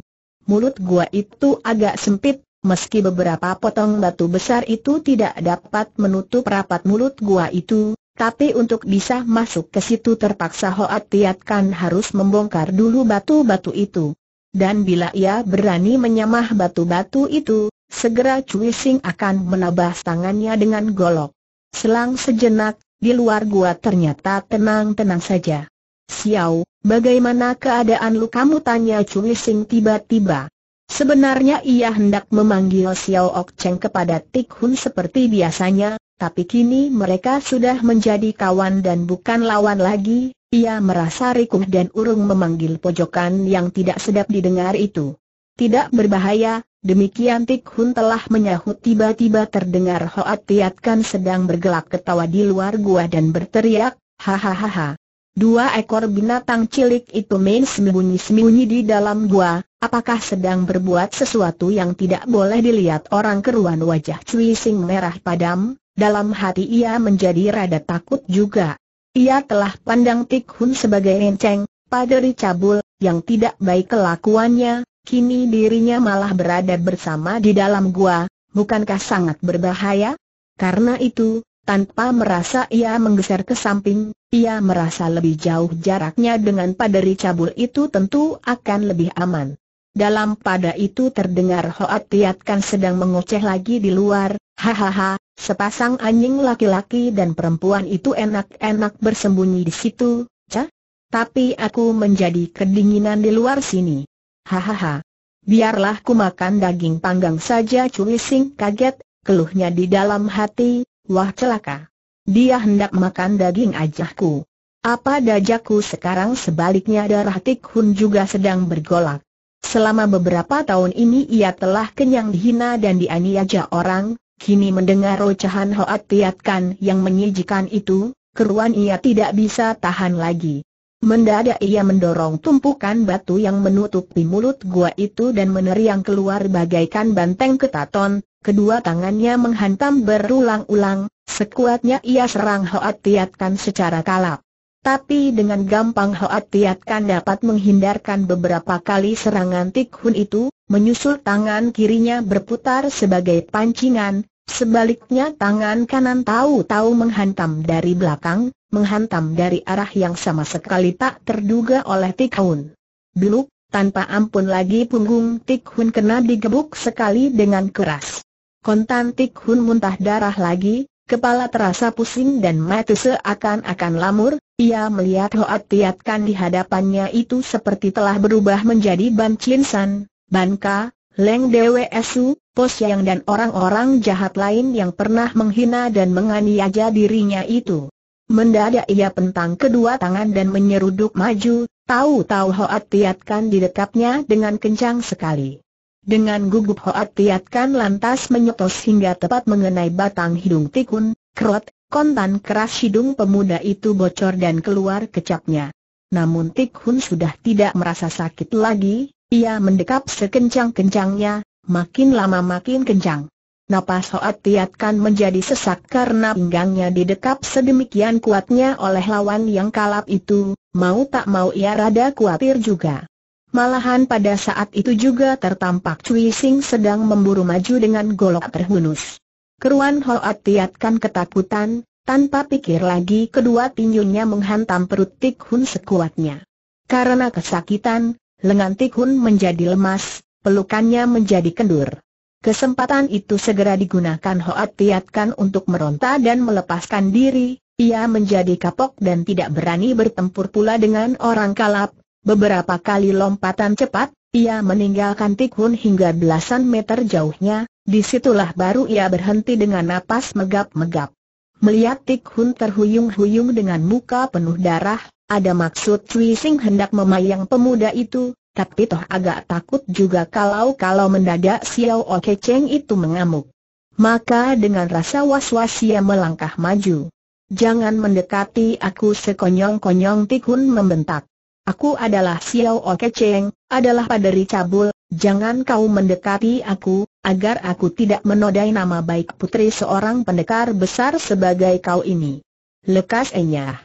Mulut gua itu agak sempit, Meski beberapa potong batu besar itu tidak dapat menutup rapat mulut gua itu, tapi untuk bisa masuk ke situ terpaksa Hoat Tiatkan harus membongkar dulu batu-batu itu. Dan bila ia berani menyamah batu-batu itu, segera Cui Sing akan menabah tangannya dengan golok. Selang sejenak, di luar gua ternyata tenang-tenang saja. Xiao, bagaimana keadaan lu kamu tanya Cui Sing tiba-tiba. Sebenarnya ia hendak memanggil Xiao Ok Cheng kepada Tik Hun seperti biasanya, tapi kini mereka sudah menjadi kawan dan bukan lawan lagi, ia merasa rikuh dan urung memanggil pojokan yang tidak sedap didengar itu. Tidak berbahaya, demikian Tik Hun telah menyahut tiba-tiba terdengar Hoat Tiat Kan sedang bergelak ketawa di luar gua dan berteriak, hahaha. Dua ekor binatang cilik itu main sembunyi-sembunyi di dalam gua, Apakah sedang berbuat sesuatu yang tidak boleh dilihat orang keruan wajah Cui Sing merah padam, dalam hati ia menjadi rada takut juga. Ia telah pandang Tik Hun sebagai enceng, paderi cabul, yang tidak baik kelakuannya, kini dirinya malah berada bersama di dalam gua, bukankah sangat berbahaya? Karena itu, tanpa merasa ia menggeser ke samping, ia merasa lebih jauh jaraknya dengan paderi cabul itu tentu akan lebih aman. Dalam pada itu terdengar Hoat Tiatkan sedang mengoceh lagi di luar, hahaha, sepasang anjing laki-laki dan perempuan itu enak-enak bersembunyi di situ, cah? Tapi aku menjadi kedinginan di luar sini. Hahaha. Biarlah ku makan daging panggang saja Cui Sing kaget, keluhnya di dalam hati, wah celaka. Dia hendak makan daging ajahku. Apa dajaku sekarang sebaliknya darah Tik Hun juga sedang bergolak. Selama beberapa tahun ini ia telah kenyang dihina dan dianiaya orang, kini mendengar ocehan Hoat tiatkan yang menyijikan itu, keruan ia tidak bisa tahan lagi. Mendadak ia mendorong tumpukan batu yang menutupi mulut gua itu dan meneriang keluar bagaikan banteng ketaton, kedua tangannya menghantam berulang-ulang, sekuatnya ia serang Hoat tiatkan secara kalap. Tapi dengan gampang Hoat Tiat Kan dapat menghindarkan beberapa kali serangan Tik Hun itu, menyusul tangan kirinya berputar sebagai pancingan, sebaliknya tangan kanan tahu-tahu menghantam dari belakang, menghantam dari arah yang sama sekali tak terduga oleh Tik Hun. Beluk, tanpa ampun lagi punggung Tik Hun kena digebuk sekali dengan keras. Kontan Tik Hun muntah darah lagi, Kepala terasa pusing dan mata seakan-akan lamur, ia melihat Hoat Tiat Kan di hadapannya itu seperti telah berubah menjadi Ban Chin San, Ban Ka, Leng Dewe Esu, Pos Yang dan orang-orang jahat lain yang pernah menghina dan menganiaya dirinya itu. Mendadak ia pentang kedua tangan dan menyeruduk maju, tahu-tahu Hoat Tiat Kan didekapnya dengan kencang sekali. Dengan gugup Hoat Tiatkan lantas menyetos hingga tepat mengenai batang hidung tikun, kerot, kontan keras hidung pemuda itu bocor dan keluar kecapnya. Namun tikun sudah tidak merasa sakit lagi, ia mendekap sekencang-kencangnya, makin lama makin kencang. Napas Hoat Tiatkan menjadi sesak karena pinggangnya didekap sedemikian kuatnya oleh lawan yang kalap itu, mau tak mau ia rada khawatir juga. Malahan pada saat itu juga tertampak Cui Sing sedang memburu maju dengan golok terhunus. Keruan Hoat tiatkan ketakutan, tanpa pikir lagi kedua tinjunya menghantam perut Tik Hun sekuatnya. Karena kesakitan, lengan Tik Hun menjadi lemas, pelukannya menjadi kendur. Kesempatan itu segera digunakan Hoat tiatkan untuk meronta dan melepaskan diri, ia menjadi kapok dan tidak berani bertempur pula dengan orang kalap, Beberapa kali lompatan cepat, ia meninggalkan Tikhun hingga belasan meter jauhnya, disitulah baru ia berhenti dengan napas megap-megap. Melihat Tikhun terhuyung-huyung dengan muka penuh darah, ada maksud Cui Sing hendak memayang pemuda itu, tapi toh agak takut juga kalau-kalau mendadak Xiao Oke Cheng itu mengamuk. Maka dengan rasa was-was ia melangkah maju. Jangan mendekati aku sekonyong-konyong Tikhun membentak. Aku adalah Xiao Oke Cheng, adalah Paderi Cabul, jangan kau mendekati aku, agar aku tidak menodai nama baik putri seorang pendekar besar sebagai kau ini. Lekas enyah.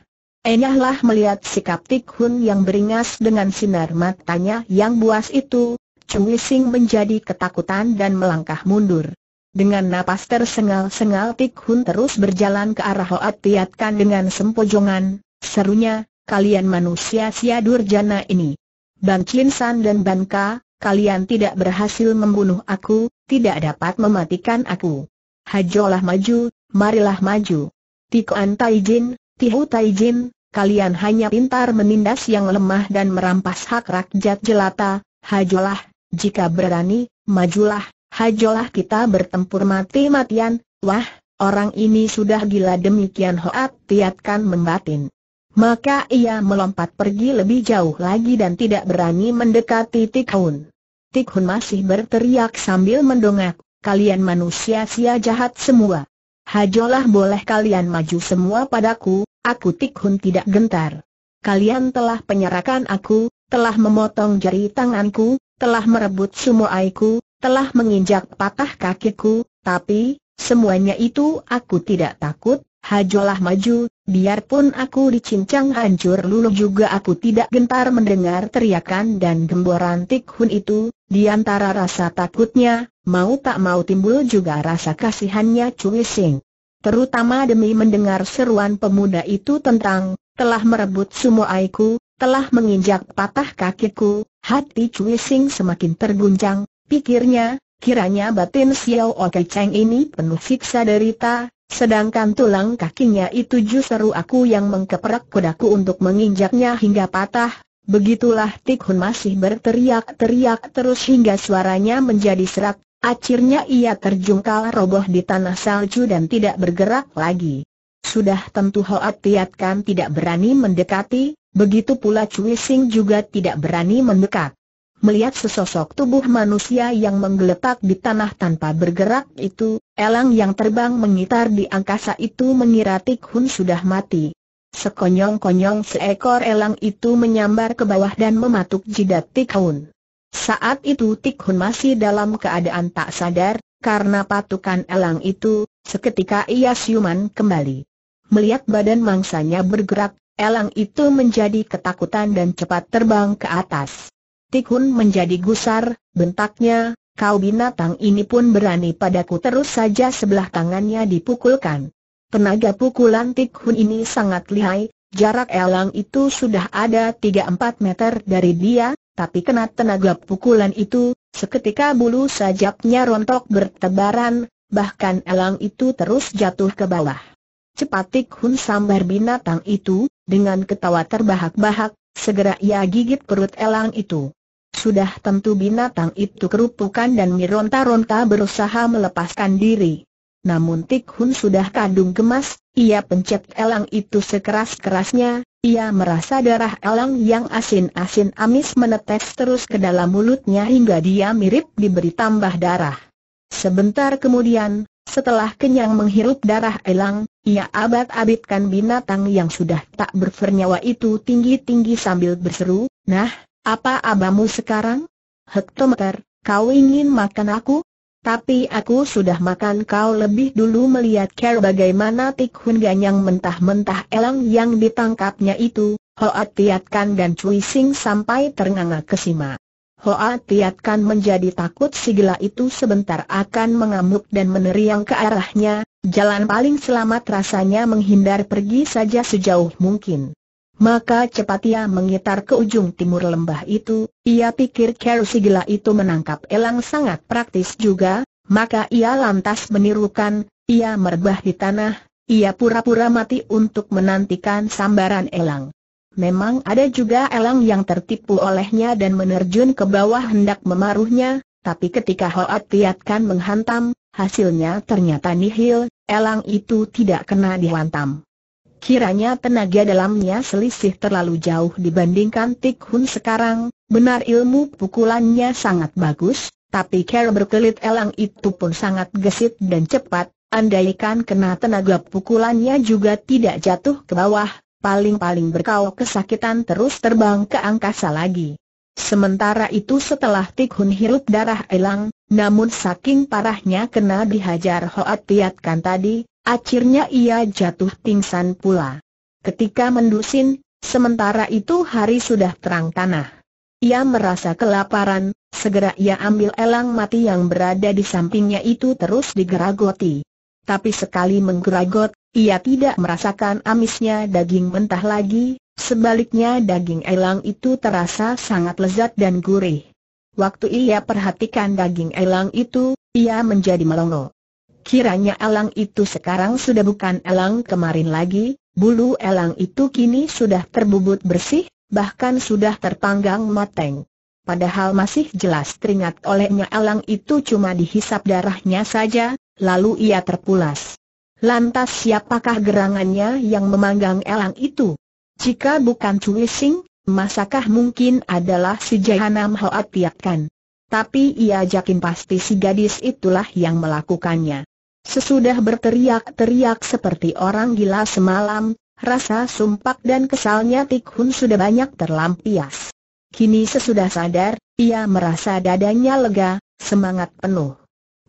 Enyahlah melihat sikap Tik Hun yang beringas dengan sinar matanya yang buas itu, Cui Sing menjadi ketakutan dan melangkah mundur. Dengan napas tersengal-sengal Tik Hun terus berjalan ke arah Hoat Tiat Kan dengan sempojongan, serunya, kalian manusia sia durjana ini. Ban Chin San dan Ban Ka, kalian tidak berhasil membunuh aku, tidak dapat mematikan aku. Hajolah maju, marilah maju. Tikuan Tai Jin, Tihu Tai kalian hanya pintar menindas yang lemah dan merampas hak rakyat jelata, hajolah, jika berani, majulah, hajolah kita bertempur mati-matian, wah, orang ini sudah gila demikian Hoat tiatkan membatin. Maka ia melompat pergi lebih jauh lagi dan tidak berani mendekati Tikhun. Tikhun masih berteriak sambil mendongak, kalian manusia sia jahat semua. Hajolah boleh kalian maju semua padaku, aku Tikhun tidak gentar. Kalian telah penyerakan aku, telah memotong jari tanganku, telah merebut semua aiku, telah menginjak patah kakiku, tapi, semuanya itu aku tidak takut, hajolah maju, biarpun aku dicincang hancur luluh juga aku tidak gentar mendengar teriakan dan gemboran Tik Hun itu, di antara rasa takutnya, mau tak mau timbul juga rasa kasihannya Cui Sing. Terutama demi mendengar seruan pemuda itu tentang, telah merebut semua aiku, telah menginjak patah kakiku, hati Cui Sing semakin terguncang, pikirnya, kiranya batin Xiao Oke Cheng ini penuh siksa derita, Sedangkan tulang kakinya itu justru aku yang mengkeperak kudaku untuk menginjaknya hingga patah. Begitulah Tik masih berteriak-teriak terus hingga suaranya menjadi serak. Akhirnya ia terjungkal roboh di tanah salju dan tidak bergerak lagi. Sudah tentu Hoat Tiat kan tidak berani mendekati, begitu pula Cui Sing juga tidak berani mendekat. Melihat sesosok tubuh manusia yang menggeletak di tanah tanpa bergerak itu, elang yang terbang mengitar di angkasa itu mengira Tik Hun sudah mati. Sekonyong-konyong seekor elang itu menyambar ke bawah dan mematuk jidat Tik Hun. Saat itu Tik Hun masih dalam keadaan tak sadar, karena patukan elang itu, seketika ia siuman kembali. Melihat badan mangsanya bergerak, elang itu menjadi ketakutan dan cepat terbang ke atas. Tikun menjadi gusar, bentaknya, kau binatang ini pun berani padaku terus saja sebelah tangannya dipukulkan. Tenaga pukulan Tikun ini sangat lihai, jarak elang itu sudah ada 3-4 meter dari dia, tapi kena tenaga pukulan itu, seketika bulu sajaknya rontok bertebaran, bahkan elang itu terus jatuh ke bawah. Cepat Tikun sambar binatang itu, dengan ketawa terbahak-bahak, segera ia gigit perut elang itu sudah tentu binatang itu kerupukan dan mironta ronta berusaha melepaskan diri. Namun Tik Hun sudah kadung gemas, ia pencet elang itu sekeras-kerasnya, ia merasa darah elang yang asin-asin amis menetes terus ke dalam mulutnya hingga dia mirip diberi tambah darah. Sebentar kemudian, setelah kenyang menghirup darah elang, ia abad-abitkan binatang yang sudah tak bernyawa itu tinggi-tinggi sambil berseru, Nah, apa abamu sekarang? Hektometer, kau ingin makan aku? Tapi aku sudah makan kau lebih dulu melihat care bagaimana Tik Hun yang mentah-mentah elang yang ditangkapnya itu, Hoat Tiat dan Cui Sing sampai ternganga kesima. Hoat Tiat menjadi takut si gila itu sebentar akan mengamuk dan meneriang ke arahnya, jalan paling selamat rasanya menghindar pergi saja sejauh mungkin. Maka cepat ia mengitar ke ujung timur lembah itu, ia pikir Kerusi gila itu menangkap elang sangat praktis juga, maka ia lantas menirukan, ia merubah di tanah, ia pura-pura mati untuk menantikan sambaran elang. Memang ada juga elang yang tertipu olehnya dan menerjun ke bawah hendak memaruhnya, tapi ketika Hoat Tiatkan menghantam, hasilnya ternyata nihil, elang itu tidak kena dihantam. Kiranya tenaga dalamnya selisih terlalu jauh dibandingkan Tik Hun sekarang, benar ilmu pukulannya sangat bagus, tapi cara berkelit elang itu pun sangat gesit dan cepat, andaikan kena tenaga pukulannya juga tidak jatuh ke bawah, paling-paling berkau kesakitan terus terbang ke angkasa lagi. Sementara itu setelah Tik Hun hirup darah elang, namun saking parahnya kena dihajar Hoat Piatkan tadi, Akhirnya ia jatuh pingsan pula. Ketika mendusin, sementara itu hari sudah terang tanah. Ia merasa kelaparan, segera ia ambil elang mati yang berada di sampingnya itu terus digeragoti. Tapi sekali menggeragot, ia tidak merasakan amisnya daging mentah lagi, sebaliknya daging elang itu terasa sangat lezat dan gurih. Waktu ia perhatikan daging elang itu, ia menjadi melongo. Kiranya elang itu sekarang sudah bukan elang kemarin lagi, bulu elang itu kini sudah terbubut bersih, bahkan sudah terpanggang mateng. Padahal masih jelas teringat olehnya elang itu cuma dihisap darahnya saja, lalu ia terpulas. Lantas siapakah gerangannya yang memanggang elang itu? Jika bukan Cui Sing, masakah mungkin adalah si Jahanam Hoat Piatkan? Tapi ia yakin pasti si gadis itulah yang melakukannya. Sesudah berteriak-teriak seperti orang gila semalam, rasa sumpak dan kesalnya Tik Hun sudah banyak terlampias. Kini sesudah sadar, ia merasa dadanya lega, semangat penuh.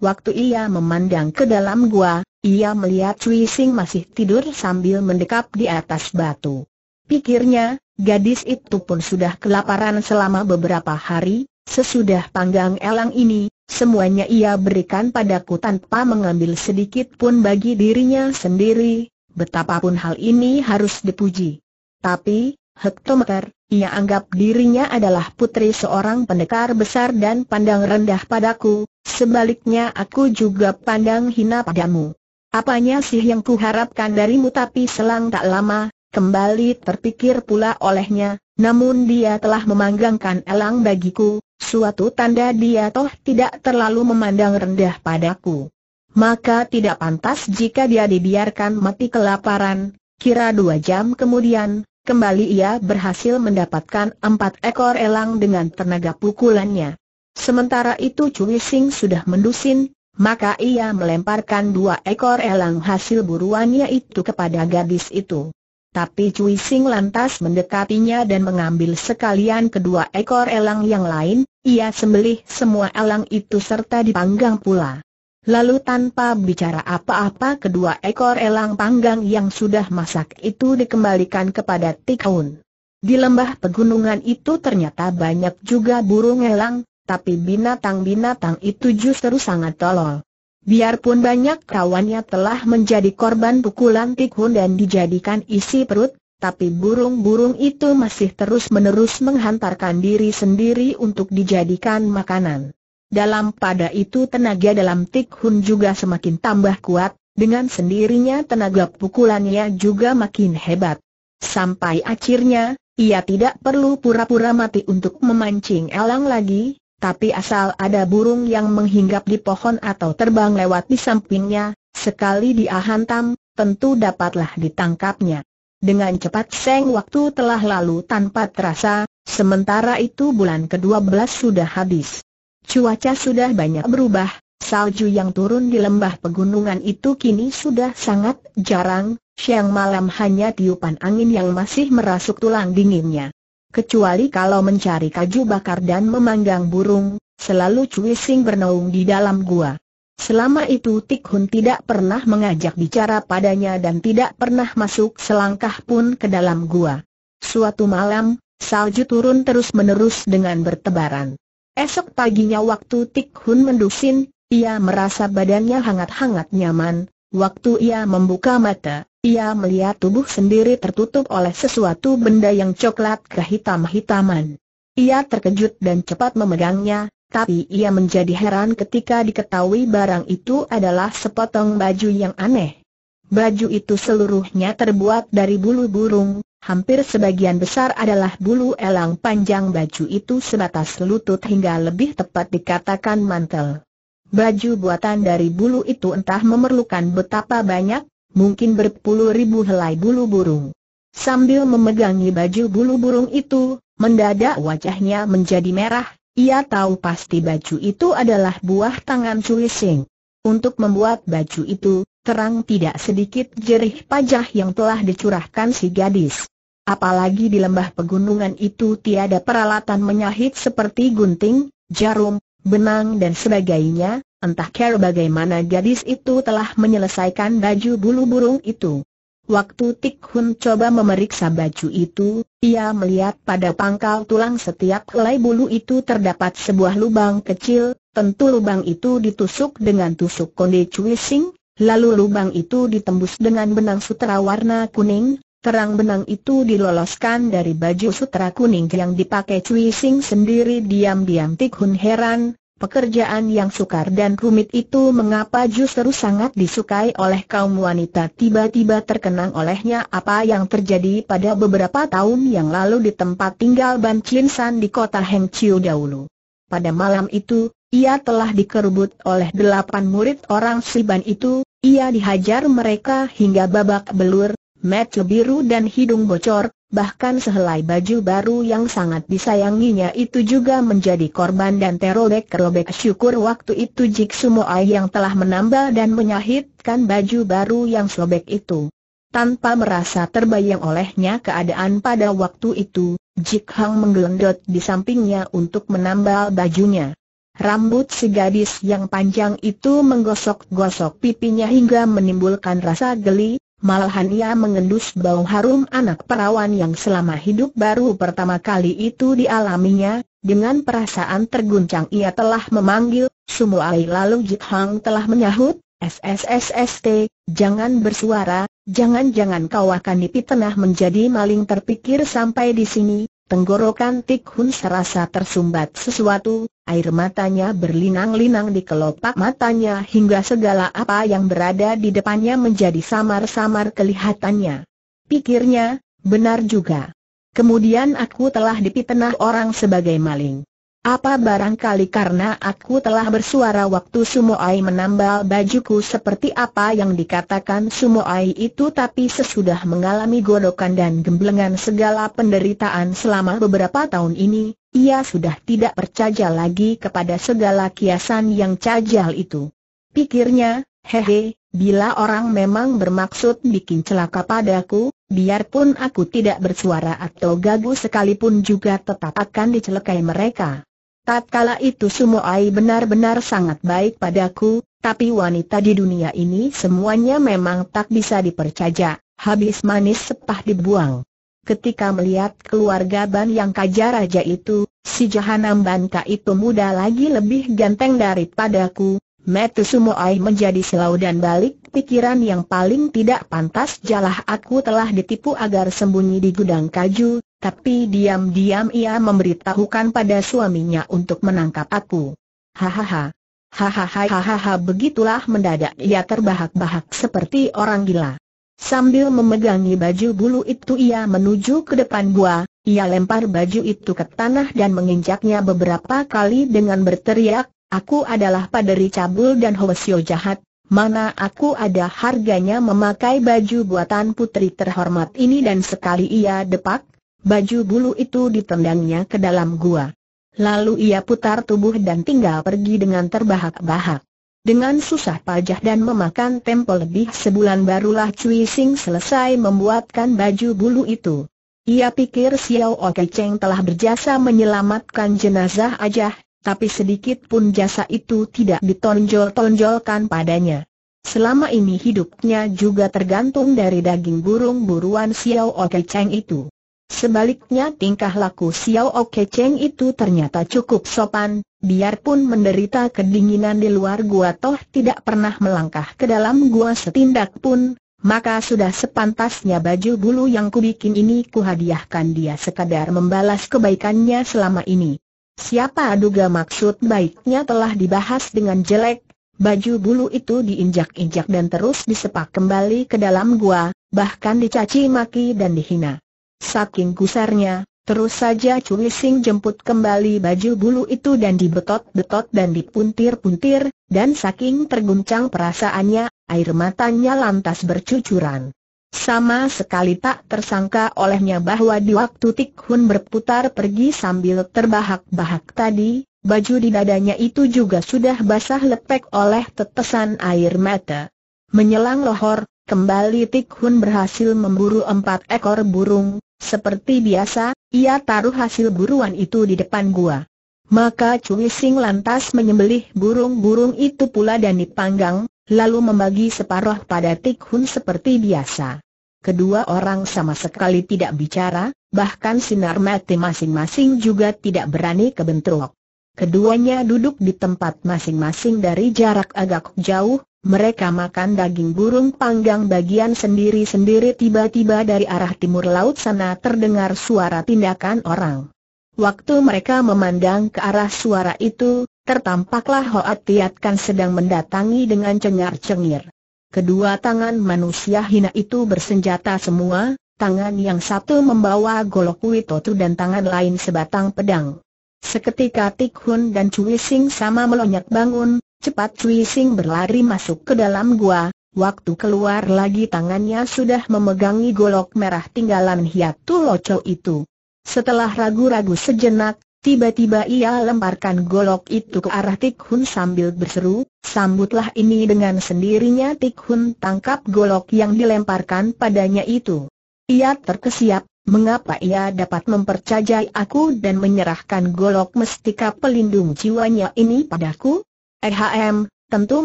Waktu ia memandang ke dalam gua, ia melihat Cui Sing masih tidur sambil mendekap di atas batu. Pikirnya, gadis itu pun sudah kelaparan selama beberapa hari, sesudah panggang elang ini, Semuanya ia berikan padaku tanpa mengambil sedikit pun bagi dirinya sendiri, betapapun hal ini harus dipuji. Tapi, hektometer, ia anggap dirinya adalah putri seorang pendekar besar dan pandang rendah padaku, sebaliknya aku juga pandang hina padamu. Apanya sih yang kuharapkan darimu tapi selang tak lama, kembali terpikir pula olehnya, namun dia telah memanggangkan elang bagiku, suatu tanda dia toh tidak terlalu memandang rendah padaku. Maka tidak pantas jika dia dibiarkan mati kelaparan, kira dua jam kemudian, kembali ia berhasil mendapatkan empat ekor elang dengan tenaga pukulannya. Sementara itu Cui Sing sudah mendusin, maka ia melemparkan dua ekor elang hasil buruannya itu kepada gadis itu. Tapi Cui Sing lantas mendekatinya dan mengambil sekalian kedua ekor elang yang lain, ia sembelih semua elang itu serta dipanggang pula. Lalu tanpa bicara apa-apa kedua ekor elang panggang yang sudah masak itu dikembalikan kepada Tikaun. Di lembah pegunungan itu ternyata banyak juga burung elang, tapi binatang-binatang itu justru sangat tolol. Biarpun banyak kawannya telah menjadi korban pukulan Tikhun dan dijadikan isi perut, tapi burung-burung itu masih terus-menerus menghantarkan diri sendiri untuk dijadikan makanan. Dalam pada itu tenaga dalam Tikhun juga semakin tambah kuat, dengan sendirinya tenaga pukulannya juga makin hebat. Sampai akhirnya, ia tidak perlu pura-pura mati untuk memancing elang lagi, tapi asal ada burung yang menghinggap di pohon atau terbang lewat di sampingnya, sekali dia hantam, tentu dapatlah ditangkapnya. Dengan cepat seng waktu telah lalu tanpa terasa, sementara itu bulan ke-12 sudah habis. Cuaca sudah banyak berubah, salju yang turun di lembah pegunungan itu kini sudah sangat jarang, siang malam hanya tiupan angin yang masih merasuk tulang dinginnya kecuali kalau mencari kaju bakar dan memanggang burung, selalu Cui Sing bernaung di dalam gua. Selama itu Tik Hun tidak pernah mengajak bicara padanya dan tidak pernah masuk selangkah pun ke dalam gua. Suatu malam, salju turun terus-menerus dengan bertebaran. Esok paginya waktu Tik Hun mendusin, ia merasa badannya hangat-hangat nyaman, waktu ia membuka mata, ia melihat tubuh sendiri tertutup oleh sesuatu benda yang coklat kehitam-hitaman. Ia terkejut dan cepat memegangnya, tapi ia menjadi heran ketika diketahui barang itu adalah sepotong baju yang aneh. Baju itu seluruhnya terbuat dari bulu burung, hampir sebagian besar adalah bulu elang panjang baju itu sebatas lutut hingga lebih tepat dikatakan mantel. Baju buatan dari bulu itu entah memerlukan betapa banyak mungkin berpuluh ribu helai bulu burung. Sambil memegangi baju bulu burung itu, mendadak wajahnya menjadi merah, ia tahu pasti baju itu adalah buah tangan Cui Sing. Untuk membuat baju itu, terang tidak sedikit jerih pajah yang telah dicurahkan si gadis. Apalagi di lembah pegunungan itu tiada peralatan menyahit seperti gunting, jarum, benang dan sebagainya, Entah care bagaimana gadis itu telah menyelesaikan baju bulu burung itu. Waktu Tik Hun coba memeriksa baju itu, ia melihat pada pangkal tulang setiap helai bulu itu terdapat sebuah lubang kecil, tentu lubang itu ditusuk dengan tusuk konde cuising, lalu lubang itu ditembus dengan benang sutra warna kuning, terang benang itu diloloskan dari baju sutra kuning yang dipakai cuising sendiri diam-diam Tik Hun heran, Pekerjaan yang sukar dan rumit itu mengapa justru sangat disukai oleh kaum wanita tiba-tiba terkenang olehnya apa yang terjadi pada beberapa tahun yang lalu di tempat tinggal Ban Chin San di kota Heng dahulu. Pada malam itu, ia telah dikerubut oleh delapan murid orang Siban itu, ia dihajar mereka hingga babak belur, mata biru dan hidung bocor, bahkan sehelai baju baru yang sangat disayanginya itu juga menjadi korban dan terobek-terobek syukur waktu itu Jik Sumoai yang telah menambal dan menyahitkan baju baru yang sobek itu. Tanpa merasa terbayang olehnya keadaan pada waktu itu, Jik Hang menggelendot di sampingnya untuk menambal bajunya. Rambut si gadis yang panjang itu menggosok-gosok pipinya hingga menimbulkan rasa geli, malahan ia mengendus bau harum anak perawan yang selama hidup baru pertama kali itu dialaminya, dengan perasaan terguncang ia telah memanggil, Sumuai lalu Jit Hang telah menyahut, SSSST, jangan bersuara, jangan-jangan kau akan dipitenah menjadi maling terpikir sampai di sini, Tenggorokan Tik Hun serasa tersumbat sesuatu, air matanya berlinang-linang di kelopak matanya hingga segala apa yang berada di depannya menjadi samar-samar kelihatannya. Pikirnya, benar juga. Kemudian aku telah dipitnah orang sebagai maling. Apa barangkali karena aku telah bersuara waktu Sumoai menambal bajuku seperti apa yang dikatakan Sumoai itu tapi sesudah mengalami godokan dan gemblengan segala penderitaan selama beberapa tahun ini, ia sudah tidak percaya lagi kepada segala kiasan yang cajal itu. Pikirnya, hehe, bila orang memang bermaksud bikin celaka padaku, biarpun aku tidak bersuara atau gagu sekalipun juga tetap akan dicelakai mereka. Tatkala itu semua Sumoai benar-benar sangat baik padaku, tapi wanita di dunia ini semuanya memang tak bisa dipercaya, habis manis sepah dibuang. Ketika melihat keluarga Ban yang kajar raja itu, si Jahanam Banka itu muda lagi lebih ganteng daripadaku, Metu semua Sumoai menjadi selau dan balik pikiran yang paling tidak pantas jalah aku telah ditipu agar sembunyi di gudang kaju, tapi diam-diam ia memberitahukan pada suaminya untuk menangkap aku. Hahaha. Hahaha hahaha begitulah mendadak ia terbahak-bahak seperti orang gila. Sambil memegangi baju bulu itu ia menuju ke depan gua, ia lempar baju itu ke tanah dan menginjaknya beberapa kali dengan berteriak, aku adalah paderi cabul dan hosio jahat, mana aku ada harganya memakai baju buatan putri terhormat ini dan sekali ia depak, baju bulu itu ditendangnya ke dalam gua. Lalu ia putar tubuh dan tinggal pergi dengan terbahak-bahak. Dengan susah pajah dan memakan tempo lebih sebulan barulah Cui Sing selesai membuatkan baju bulu itu. Ia pikir Xiao Oke Cheng telah berjasa menyelamatkan jenazah Ajah, tapi sedikit pun jasa itu tidak ditonjol-tonjolkan padanya. Selama ini hidupnya juga tergantung dari daging burung buruan Xiao Oke Cheng itu. Sebaliknya tingkah laku Xiao Oke Cheng itu ternyata cukup sopan, biarpun menderita kedinginan di luar gua toh tidak pernah melangkah ke dalam gua setindak pun, maka sudah sepantasnya baju bulu yang kubikin ini kuhadiahkan dia sekadar membalas kebaikannya selama ini. Siapa duga maksud baiknya telah dibahas dengan jelek, baju bulu itu diinjak-injak dan terus disepak kembali ke dalam gua, bahkan dicaci maki dan dihina. Saking gusarnya, terus saja Cui Sing jemput kembali baju bulu itu dan dibetot-betot dan dipuntir-puntir, dan saking terguncang perasaannya, air matanya lantas bercucuran. Sama sekali tak tersangka olehnya bahwa di waktu Tik Hun berputar pergi sambil terbahak-bahak tadi, baju di dadanya itu juga sudah basah lepek oleh tetesan air mata. Menyelang lohor, Kembali Tik Hun berhasil memburu empat ekor burung, seperti biasa, ia taruh hasil buruan itu di depan gua. Maka Cui Sing lantas menyembelih burung-burung itu pula dan dipanggang, lalu membagi separuh pada Tik Hun seperti biasa. Kedua orang sama sekali tidak bicara, bahkan sinar mati masing-masing juga tidak berani kebentrok. Keduanya duduk di tempat masing-masing dari jarak agak jauh, mereka makan daging burung panggang bagian sendiri-sendiri tiba-tiba dari arah timur laut sana terdengar suara tindakan orang. Waktu mereka memandang ke arah suara itu, tertampaklah Hoat Tiat sedang mendatangi dengan cengar-cengir. Kedua tangan manusia hina itu bersenjata semua, tangan yang satu membawa golok Witotu dan tangan lain sebatang pedang. Seketika Tik Hun dan Cui Sing sama melonjak bangun, Cepat Cui Sing berlari masuk ke dalam gua, waktu keluar lagi tangannya sudah memegangi golok merah tinggalan hiatu loco itu. Setelah ragu-ragu sejenak, tiba-tiba ia lemparkan golok itu ke arah Tik Hun sambil berseru, sambutlah ini dengan sendirinya Tik Hun tangkap golok yang dilemparkan padanya itu. Ia terkesiap, Mengapa ia dapat mempercayai aku dan menyerahkan golok mestika pelindung jiwanya ini padaku? EHM, tentu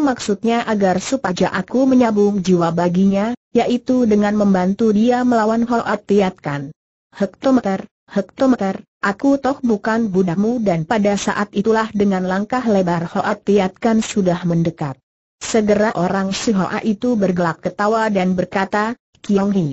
maksudnya agar supaya aku menyambung jiwa baginya, yaitu dengan membantu dia melawan Hoat Tiatkan. Hektometer, hektometer, aku toh bukan budamu dan pada saat itulah dengan langkah lebar Hoat Tiatkan sudah mendekat. Segera orang si Hoa itu bergelak ketawa dan berkata, Kiong Hi.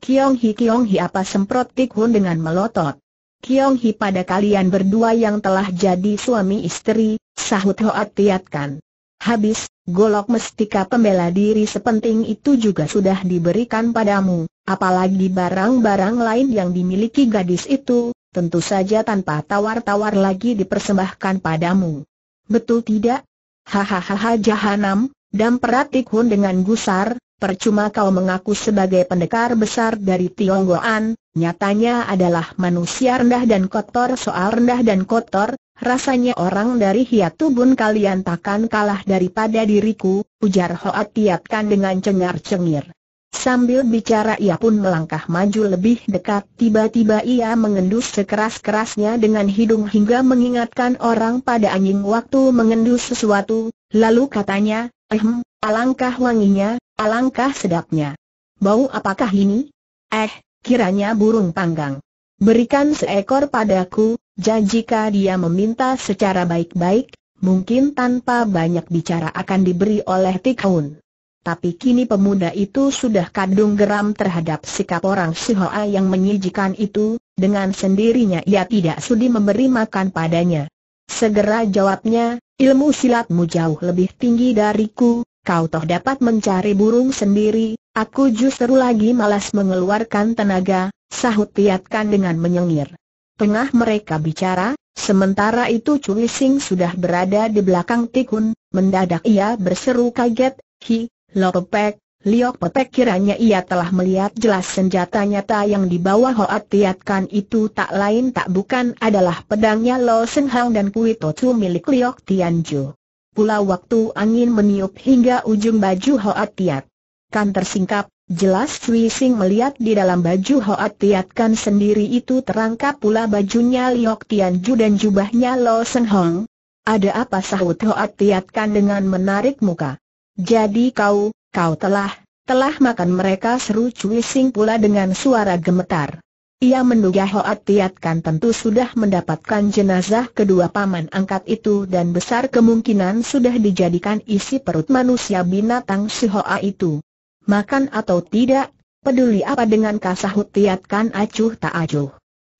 Kiong Hi Kiong Hi apa semprot Tik dengan melotot. Kiong Hi pada kalian berdua yang telah jadi suami istri, Sahut Hoat Tiatkan. Habis, golok mestika pembela diri sepenting itu juga sudah diberikan padamu, apalagi barang-barang lain yang dimiliki gadis itu, tentu saja tanpa tawar-tawar lagi dipersembahkan padamu. Betul tidak? Hahaha jahanam, dan peratik Hun dengan gusar, percuma kau mengaku sebagai pendekar besar dari Tionggoan, nyatanya adalah manusia rendah dan kotor soal rendah dan kotor, rasanya orang dari tubun kalian takkan kalah daripada diriku, ujar Hoa Tiatkan dengan cengar-cengir. Sambil bicara ia pun melangkah maju lebih dekat Tiba-tiba ia mengendus sekeras-kerasnya dengan hidung hingga mengingatkan orang pada anjing waktu mengendus sesuatu Lalu katanya, ehm, alangkah wanginya, Alangkah sedapnya. Bau apakah ini? Eh, kiranya burung panggang. Berikan seekor padaku, jika dia meminta secara baik-baik, mungkin tanpa banyak bicara akan diberi oleh Tikaun. Tapi kini pemuda itu sudah kadung geram terhadap sikap orang Sihoa yang menyijikan itu, dengan sendirinya ia tidak sudi memberi makan padanya. Segera jawabnya, ilmu silatmu jauh lebih tinggi dariku, kau toh dapat mencari burung sendiri, aku justru lagi malas mengeluarkan tenaga, sahut Tiatkan dengan menyengir. Tengah mereka bicara, sementara itu Cui Sing sudah berada di belakang Tikun, mendadak ia berseru kaget, Hi, Lorpek, Liok Petek kiranya ia telah melihat jelas senjata nyata yang dibawa Hoat Tiatkan itu tak lain tak bukan adalah pedangnya Lo Seng Hang dan Kui Chu milik Liok Tianju pula waktu angin meniup hingga ujung baju Hoat Tiat. Kan tersingkap, jelas Cui Sing melihat di dalam baju Hoat Tiat kan sendiri itu terangkap pula bajunya Liok Tian Ju dan jubahnya Lo Seng Hong. Ada apa sahut Hoat Tiat kan dengan menarik muka. Jadi kau, kau telah, telah makan mereka seru Cui Sing pula dengan suara gemetar. Ia menduga Hoat Tiat Kan tentu sudah mendapatkan jenazah kedua paman angkat itu dan besar kemungkinan sudah dijadikan isi perut manusia binatang si Hoa itu. Makan atau tidak, peduli apa dengan kasahut Tiat Kan acuh tak acuh.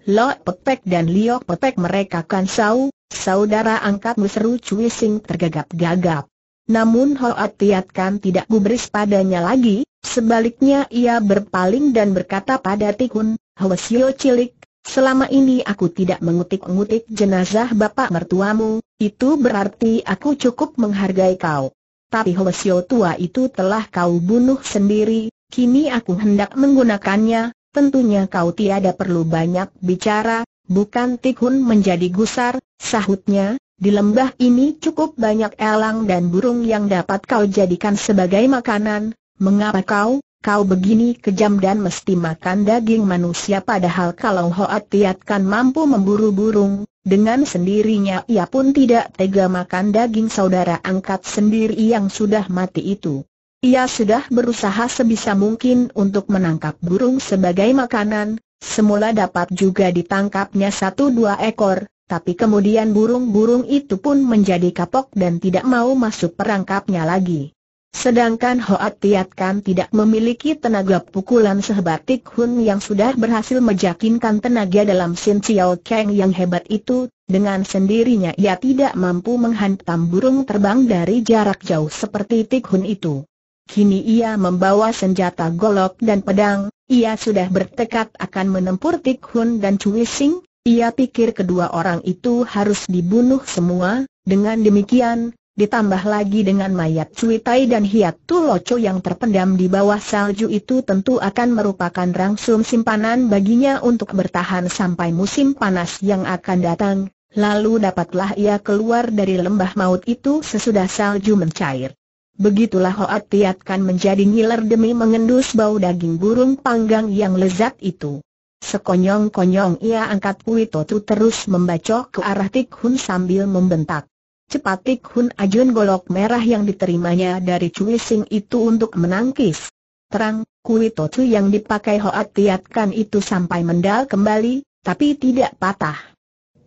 Lo petek dan Liok petek mereka kan sau, saudara angkat seru cuising tergagap-gagap. Namun Hoat Tiat Kan tidak gubris padanya lagi, Sebaliknya ia berpaling dan berkata pada Tikun, Hwasyo cilik, selama ini aku tidak mengutik-ngutik jenazah bapak mertuamu, itu berarti aku cukup menghargai kau. Tapi Hwasyo tua itu telah kau bunuh sendiri, kini aku hendak menggunakannya, tentunya kau tiada perlu banyak bicara, bukan Tikhun menjadi gusar, sahutnya, di lembah ini cukup banyak elang dan burung yang dapat kau jadikan sebagai makanan, Mengapa kau, kau begini kejam dan mesti makan daging manusia padahal kalau Hoat Tiat kan mampu memburu burung, dengan sendirinya ia pun tidak tega makan daging saudara angkat sendiri yang sudah mati itu. Ia sudah berusaha sebisa mungkin untuk menangkap burung sebagai makanan, semula dapat juga ditangkapnya satu dua ekor, tapi kemudian burung-burung itu pun menjadi kapok dan tidak mau masuk perangkapnya lagi. Sedangkan Hoat Tiat Kan tidak memiliki tenaga pukulan sehebat Tik Hun yang sudah berhasil meyakinkan tenaga dalam Sin Chiao Kang yang hebat itu, dengan sendirinya ia tidak mampu menghantam burung terbang dari jarak jauh seperti Tik Hun itu. Kini ia membawa senjata golok dan pedang, ia sudah bertekad akan menempur Tik Hun dan Cui Sing, ia pikir kedua orang itu harus dibunuh semua, dengan demikian, ditambah lagi dengan mayat Cui dan Hiat Tu Loco yang terpendam di bawah salju itu tentu akan merupakan rangsum simpanan baginya untuk bertahan sampai musim panas yang akan datang, lalu dapatlah ia keluar dari lembah maut itu sesudah salju mencair. Begitulah Hoat Tiatkan menjadi ngiler demi mengendus bau daging burung panggang yang lezat itu. Sekonyong-konyong ia angkat puitotu terus membacok ke arah Tik sambil membentak. Cepat Tik Hun Ajun golok merah yang diterimanya dari Cui Sing itu untuk menangkis. Terang, kui tocu yang dipakai Hoat Tiatkan itu sampai mendal kembali, tapi tidak patah.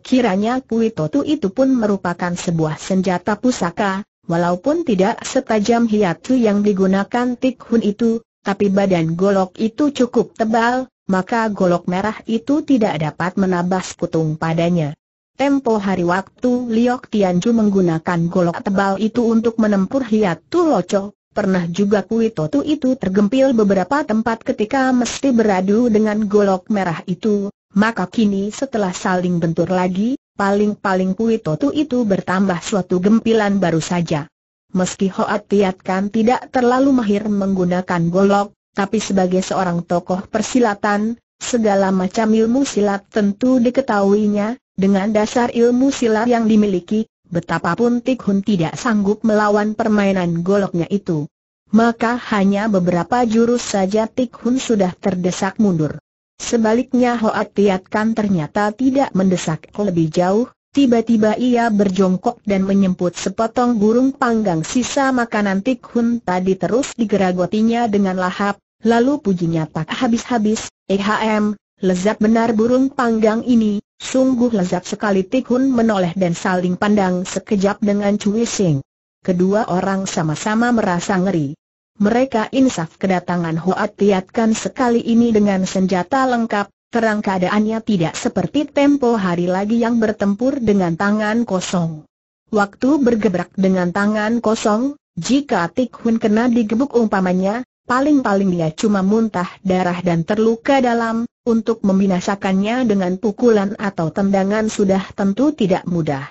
Kiranya kui totu itu pun merupakan sebuah senjata pusaka, walaupun tidak setajam hiatu yang digunakan Tik Hun itu, tapi badan golok itu cukup tebal, maka golok merah itu tidak dapat menabas kutung padanya. Tempo hari waktu Liok Tianju menggunakan golok tebal itu untuk menempur hiat tu loco, pernah juga kui totu itu tergempil beberapa tempat ketika mesti beradu dengan golok merah itu, maka kini setelah saling bentur lagi, paling-paling kui totu itu bertambah suatu gempilan baru saja. Meski Hoat Tiat kan tidak terlalu mahir menggunakan golok, tapi sebagai seorang tokoh persilatan, segala macam ilmu silat tentu diketahuinya, dengan dasar ilmu silat yang dimiliki, betapapun Tik Hun tidak sanggup melawan permainan goloknya itu. Maka hanya beberapa jurus saja Tik Hun sudah terdesak mundur. Sebaliknya Hoat Tiat Kan ternyata tidak mendesak lebih jauh, tiba-tiba ia berjongkok dan menyemput sepotong burung panggang sisa makanan Tik Hun tadi terus digeragotinya dengan lahap, lalu pujinya tak habis-habis, ehm, lezat benar burung panggang ini, Sungguh lezat sekali Tikun menoleh dan saling pandang sekejap dengan Cui Sing. Kedua orang sama-sama merasa ngeri. Mereka insaf kedatangan Hoat Tiatkan sekali ini dengan senjata lengkap, terang keadaannya tidak seperti tempo hari lagi yang bertempur dengan tangan kosong. Waktu bergebrak dengan tangan kosong, jika Tikhun kena digebuk umpamanya, paling-paling dia cuma muntah darah dan terluka dalam, untuk membinasakannya dengan pukulan atau tendangan sudah tentu tidak mudah.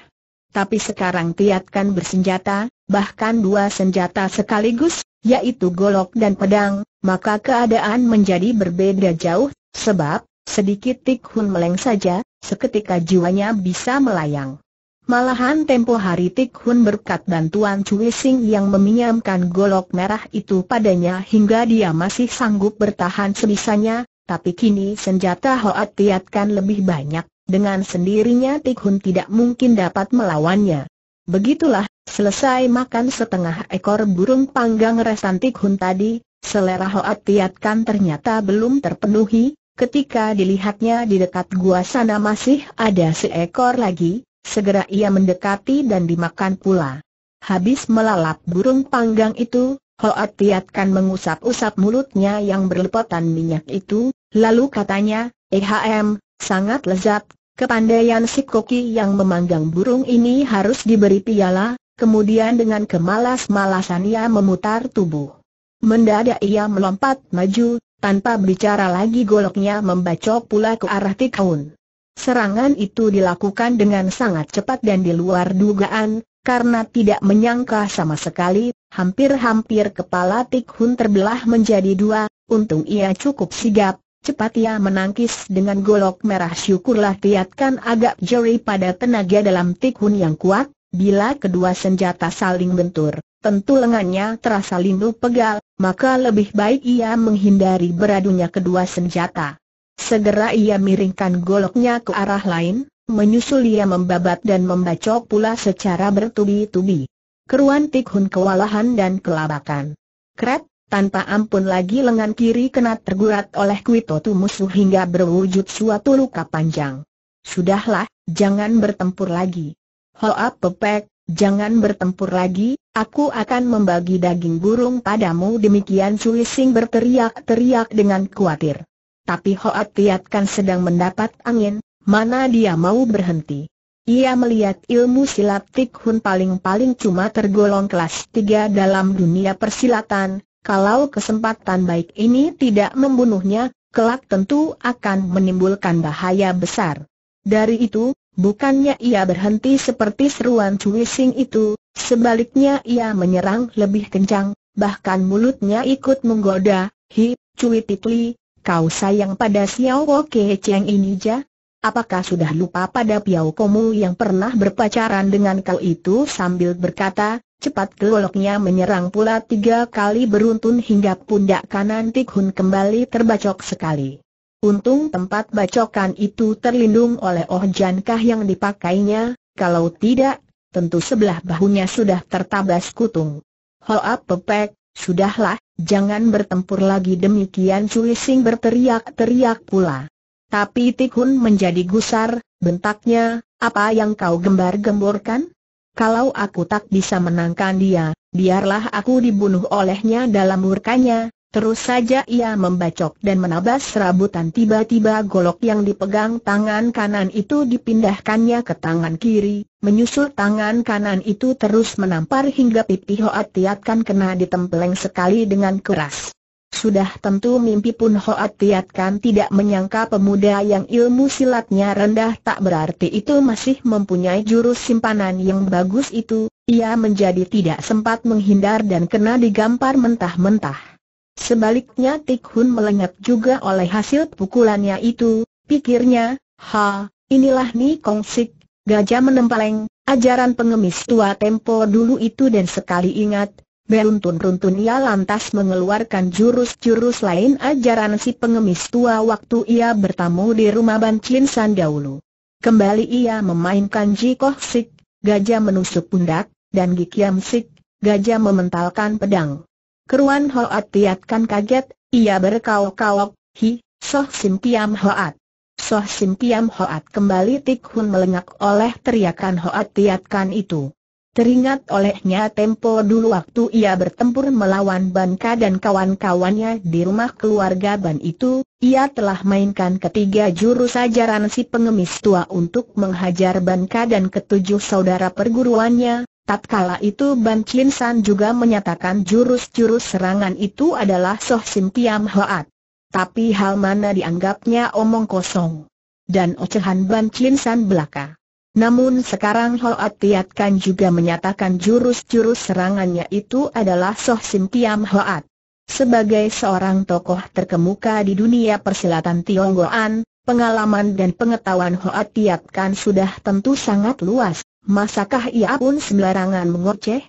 Tapi sekarang Tiatkan bersenjata, bahkan dua senjata sekaligus, yaitu golok dan pedang, maka keadaan menjadi berbeda jauh, sebab, sedikit Tikhun meleng saja, seketika jiwanya bisa melayang. Malahan tempo hari Tikhun berkat bantuan Cui Sing yang meminjamkan golok merah itu padanya hingga dia masih sanggup bertahan sebisanya, tapi kini senjata Hoat Tiatkan lebih banyak, dengan sendirinya Hun tidak mungkin dapat melawannya. Begitulah, selesai makan setengah ekor burung panggang restan Hun tadi, selera Hoat Tiatkan ternyata belum terpenuhi, ketika dilihatnya di dekat gua sana masih ada seekor lagi, segera ia mendekati dan dimakan pula. Habis melalap burung panggang itu, Hoat Tiatkan mengusap-usap mulutnya yang berlepotan minyak itu, Lalu katanya, EHM, sangat lezat, kepandaian si koki yang memanggang burung ini harus diberi piala, kemudian dengan kemalas-malasan ia memutar tubuh. Mendadak ia melompat maju, tanpa bicara lagi goloknya membacok pula ke arah Tikaun. Serangan itu dilakukan dengan sangat cepat dan di luar dugaan, karena tidak menyangka sama sekali, hampir-hampir kepala Tikhun terbelah menjadi dua, untung ia cukup sigap, cepat ia menangkis dengan golok merah syukurlah tiatkan agak jeri pada tenaga dalam tikun yang kuat, bila kedua senjata saling bentur, tentu lengannya terasa lindu pegal, maka lebih baik ia menghindari beradunya kedua senjata. Segera ia miringkan goloknya ke arah lain, menyusul ia membabat dan membacok pula secara bertubi-tubi. Keruan Tik kewalahan dan kelabakan. Kret, tanpa ampun lagi lengan kiri kena tergurat oleh kuitotu musuh hingga berwujud suatu luka panjang. Sudahlah, jangan bertempur lagi. Hoa pepek, Jangan bertempur lagi, aku akan membagi daging burung padamu demikian Cui Sing berteriak-teriak dengan khawatir. Tapi Hoat Tiat kan sedang mendapat angin, mana dia mau berhenti. Ia melihat ilmu silat Tik Hun paling-paling cuma tergolong kelas 3 dalam dunia persilatan, kalau kesempatan baik ini tidak membunuhnya, kelak tentu akan menimbulkan bahaya besar. Dari itu, bukannya ia berhenti seperti seruan Cui itu, sebaliknya ia menyerang lebih kencang, bahkan mulutnya ikut menggoda, Hi, Cui Titli, kau sayang pada Xiao Wo Cheng ini ja? Apakah sudah lupa pada Piau Komu yang pernah berpacaran dengan kau itu sambil berkata, cepat keloloknya menyerang pula tiga kali beruntun hingga pundak kanan Tikhun kembali terbacok sekali. Untung tempat bacokan itu terlindung oleh Oh Jankah yang dipakainya, kalau tidak, tentu sebelah bahunya sudah tertabas kutung. Hoa pepek, sudahlah, jangan bertempur lagi demikian Cui Sing berteriak-teriak pula. Tapi Tikun menjadi gusar, bentaknya, apa yang kau gembar-gemborkan? Kalau aku tak bisa menangkan dia, biarlah aku dibunuh olehnya dalam murkanya, Terus saja ia membacok dan menabas serabutan tiba-tiba golok yang dipegang tangan kanan itu dipindahkannya ke tangan kiri, menyusul tangan kanan itu terus menampar hingga pipi Hoat tiatkan kena ditempeleng sekali dengan keras. Sudah tentu mimpi pun Hoat Tiat kan tidak menyangka pemuda yang ilmu silatnya rendah tak berarti itu masih mempunyai jurus simpanan yang bagus itu, ia menjadi tidak sempat menghindar dan kena digampar mentah-mentah. Sebaliknya Tik Hun melengat juga oleh hasil pukulannya itu, pikirnya, ha, inilah Ni Kong Sik, gajah menempeleng, ajaran pengemis tua tempo dulu itu dan sekali ingat, beruntun beruntun ia lantas mengeluarkan jurus-jurus lain ajaran si pengemis tua waktu ia bertamu di rumah Ban Chin San dahulu. Kembali ia memainkan Ji Koh Sik, gajah menusuk pundak, dan Gikiam Sik, gajah mementalkan pedang. Keruan Hoat Tiatkan kaget, ia berkaok kauk hi, soh sim piam Hoat. Soh sim piam Hoat kembali Tik Hun melengak oleh teriakan Hoat Tiatkan itu. Teringat olehnya tempo dulu waktu ia bertempur melawan Banka dan kawan-kawannya di rumah keluarga Ban itu, ia telah mainkan ketiga jurus ajaran si pengemis tua untuk menghajar Banka dan ketujuh saudara perguruannya. Tatkala itu Ban Chin juga menyatakan jurus-jurus serangan itu adalah Soh Sim Tiam Hoat. Tapi hal mana dianggapnya omong kosong. Dan ocehan Ban Chin belaka. Namun sekarang Hoat Tiat Kan juga menyatakan jurus-jurus serangannya itu adalah Soh Sim Tiam Hoat. Sebagai seorang tokoh terkemuka di dunia persilatan Tionggoan, pengalaman dan pengetahuan Hoat Tiat Kan sudah tentu sangat luas, masakah ia pun sembarangan mengoceh?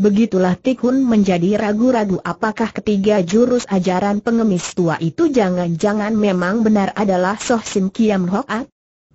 Begitulah Tikun menjadi ragu-ragu apakah ketiga jurus ajaran pengemis tua itu jangan-jangan memang benar adalah Soh Sim Kiam Hoat?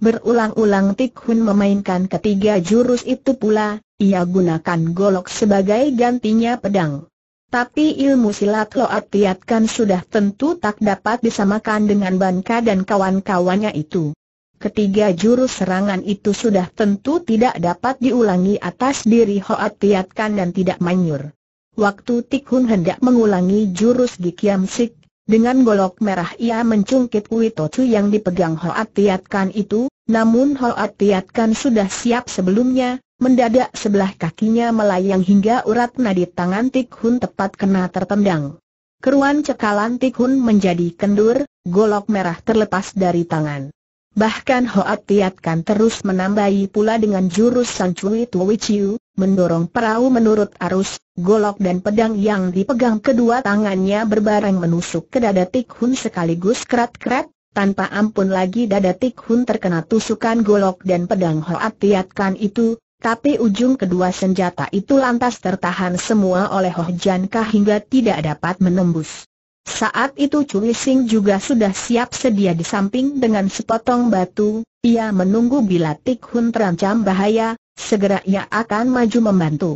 Berulang-ulang Tikhun memainkan ketiga jurus itu pula, ia gunakan golok sebagai gantinya pedang. Tapi ilmu silat Loat Tiatkan sudah tentu tak dapat disamakan dengan Banka dan kawan-kawannya itu. Ketiga jurus serangan itu sudah tentu tidak dapat diulangi atas diri Hoat Tiatkan dan tidak manyur. Waktu Tikhun hendak mengulangi jurus Gikiam Sik, dengan golok merah ia mencungkit tocu yang dipegang Hoat Tiatkan itu, namun Hoat Tiatkan sudah siap sebelumnya, mendadak sebelah kakinya melayang hingga urat nadi tangan Tik tepat kena tertendang. Keruan cekalan Tik menjadi kendur, golok merah terlepas dari tangan. Bahkan Hoat Tiat Kan terus menambahi pula dengan jurus Sang Cui Tui Chiu, mendorong perahu menurut arus, golok dan pedang yang dipegang kedua tangannya berbareng menusuk ke dada Tik Hun sekaligus kerat-kerat, tanpa ampun lagi dada Tik Hun terkena tusukan golok dan pedang Hoat Tiat Kan itu, tapi ujung kedua senjata itu lantas tertahan semua oleh Hoh Jan Kah hingga tidak dapat menembus. Saat itu Cui Sing juga sudah siap sedia di samping dengan sepotong batu, ia menunggu bila Tik Hun terancam bahaya, segera ia akan maju membantu.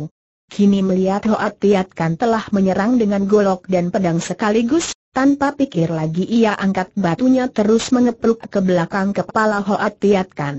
Kini melihat Hoat Tiat Kan telah menyerang dengan golok dan pedang sekaligus, tanpa pikir lagi ia angkat batunya terus mengepluk ke belakang kepala Hoat Tiat Kan.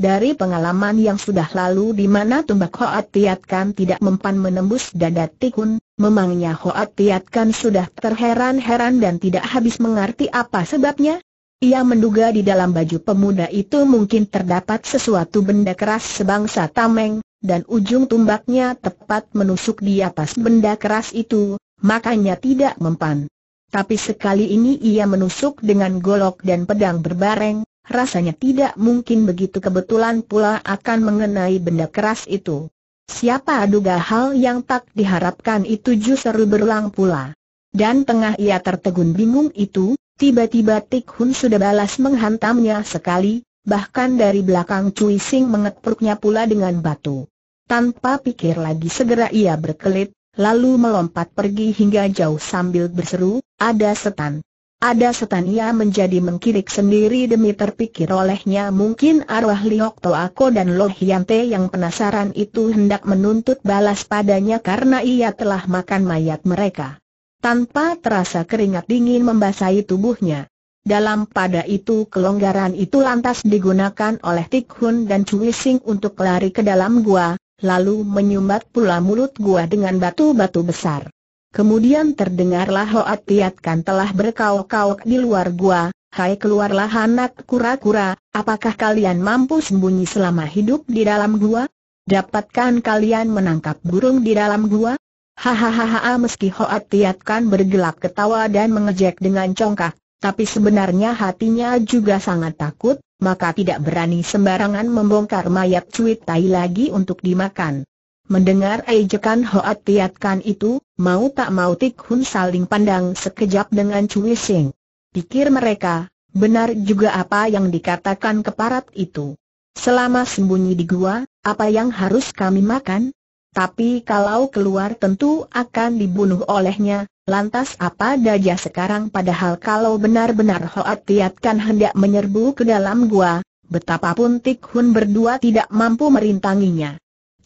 Dari pengalaman yang sudah lalu di mana tumbak Hoat Tiat Kan tidak mempan menembus dada Tikun, Memangnya Hoat Tiat kan sudah terheran-heran dan tidak habis mengerti apa sebabnya? Ia menduga di dalam baju pemuda itu mungkin terdapat sesuatu benda keras sebangsa tameng, dan ujung tumbaknya tepat menusuk di atas benda keras itu, makanya tidak mempan. Tapi sekali ini ia menusuk dengan golok dan pedang berbareng, rasanya tidak mungkin begitu kebetulan pula akan mengenai benda keras itu. Siapa aduga hal yang tak diharapkan itu justru berulang pula. Dan tengah ia tertegun bingung itu, tiba-tiba Tik Hun sudah balas menghantamnya sekali, bahkan dari belakang Cui Sing mengepruknya pula dengan batu. Tanpa pikir lagi segera ia berkelit, lalu melompat pergi hingga jauh sambil berseru, ada setan. Ada setan ia menjadi mengkirik sendiri demi terpikir olehnya mungkin arwah Liok Toako dan Loh Hyante yang penasaran itu hendak menuntut balas padanya karena ia telah makan mayat mereka. Tanpa terasa keringat dingin membasahi tubuhnya. Dalam pada itu kelonggaran itu lantas digunakan oleh Tikhun dan Cui Sing untuk lari ke dalam gua, lalu menyumbat pula mulut gua dengan batu-batu besar. Kemudian terdengarlah Hoat Tiatkan telah berkauk-kauk di luar gua, Hai keluarlah anak kura-kura, apakah kalian mampu sembunyi selama hidup di dalam gua? Dapatkan kalian menangkap burung di dalam gua? Hahaha meski Hoat Tiatkan bergelak ketawa dan mengejek dengan congkak, tapi sebenarnya hatinya juga sangat takut, maka tidak berani sembarangan membongkar mayat cuit Tai lagi untuk dimakan. Mendengar ejekan Hoat Tiatkan itu, mau tak mau Tik Hun saling pandang sekejap dengan Cui Sing. Pikir mereka, benar juga apa yang dikatakan keparat itu. Selama sembunyi di gua, apa yang harus kami makan? Tapi kalau keluar tentu akan dibunuh olehnya, lantas apa daya sekarang padahal kalau benar-benar Hoat Tiatkan hendak menyerbu ke dalam gua, betapapun Tik Hun berdua tidak mampu merintanginya.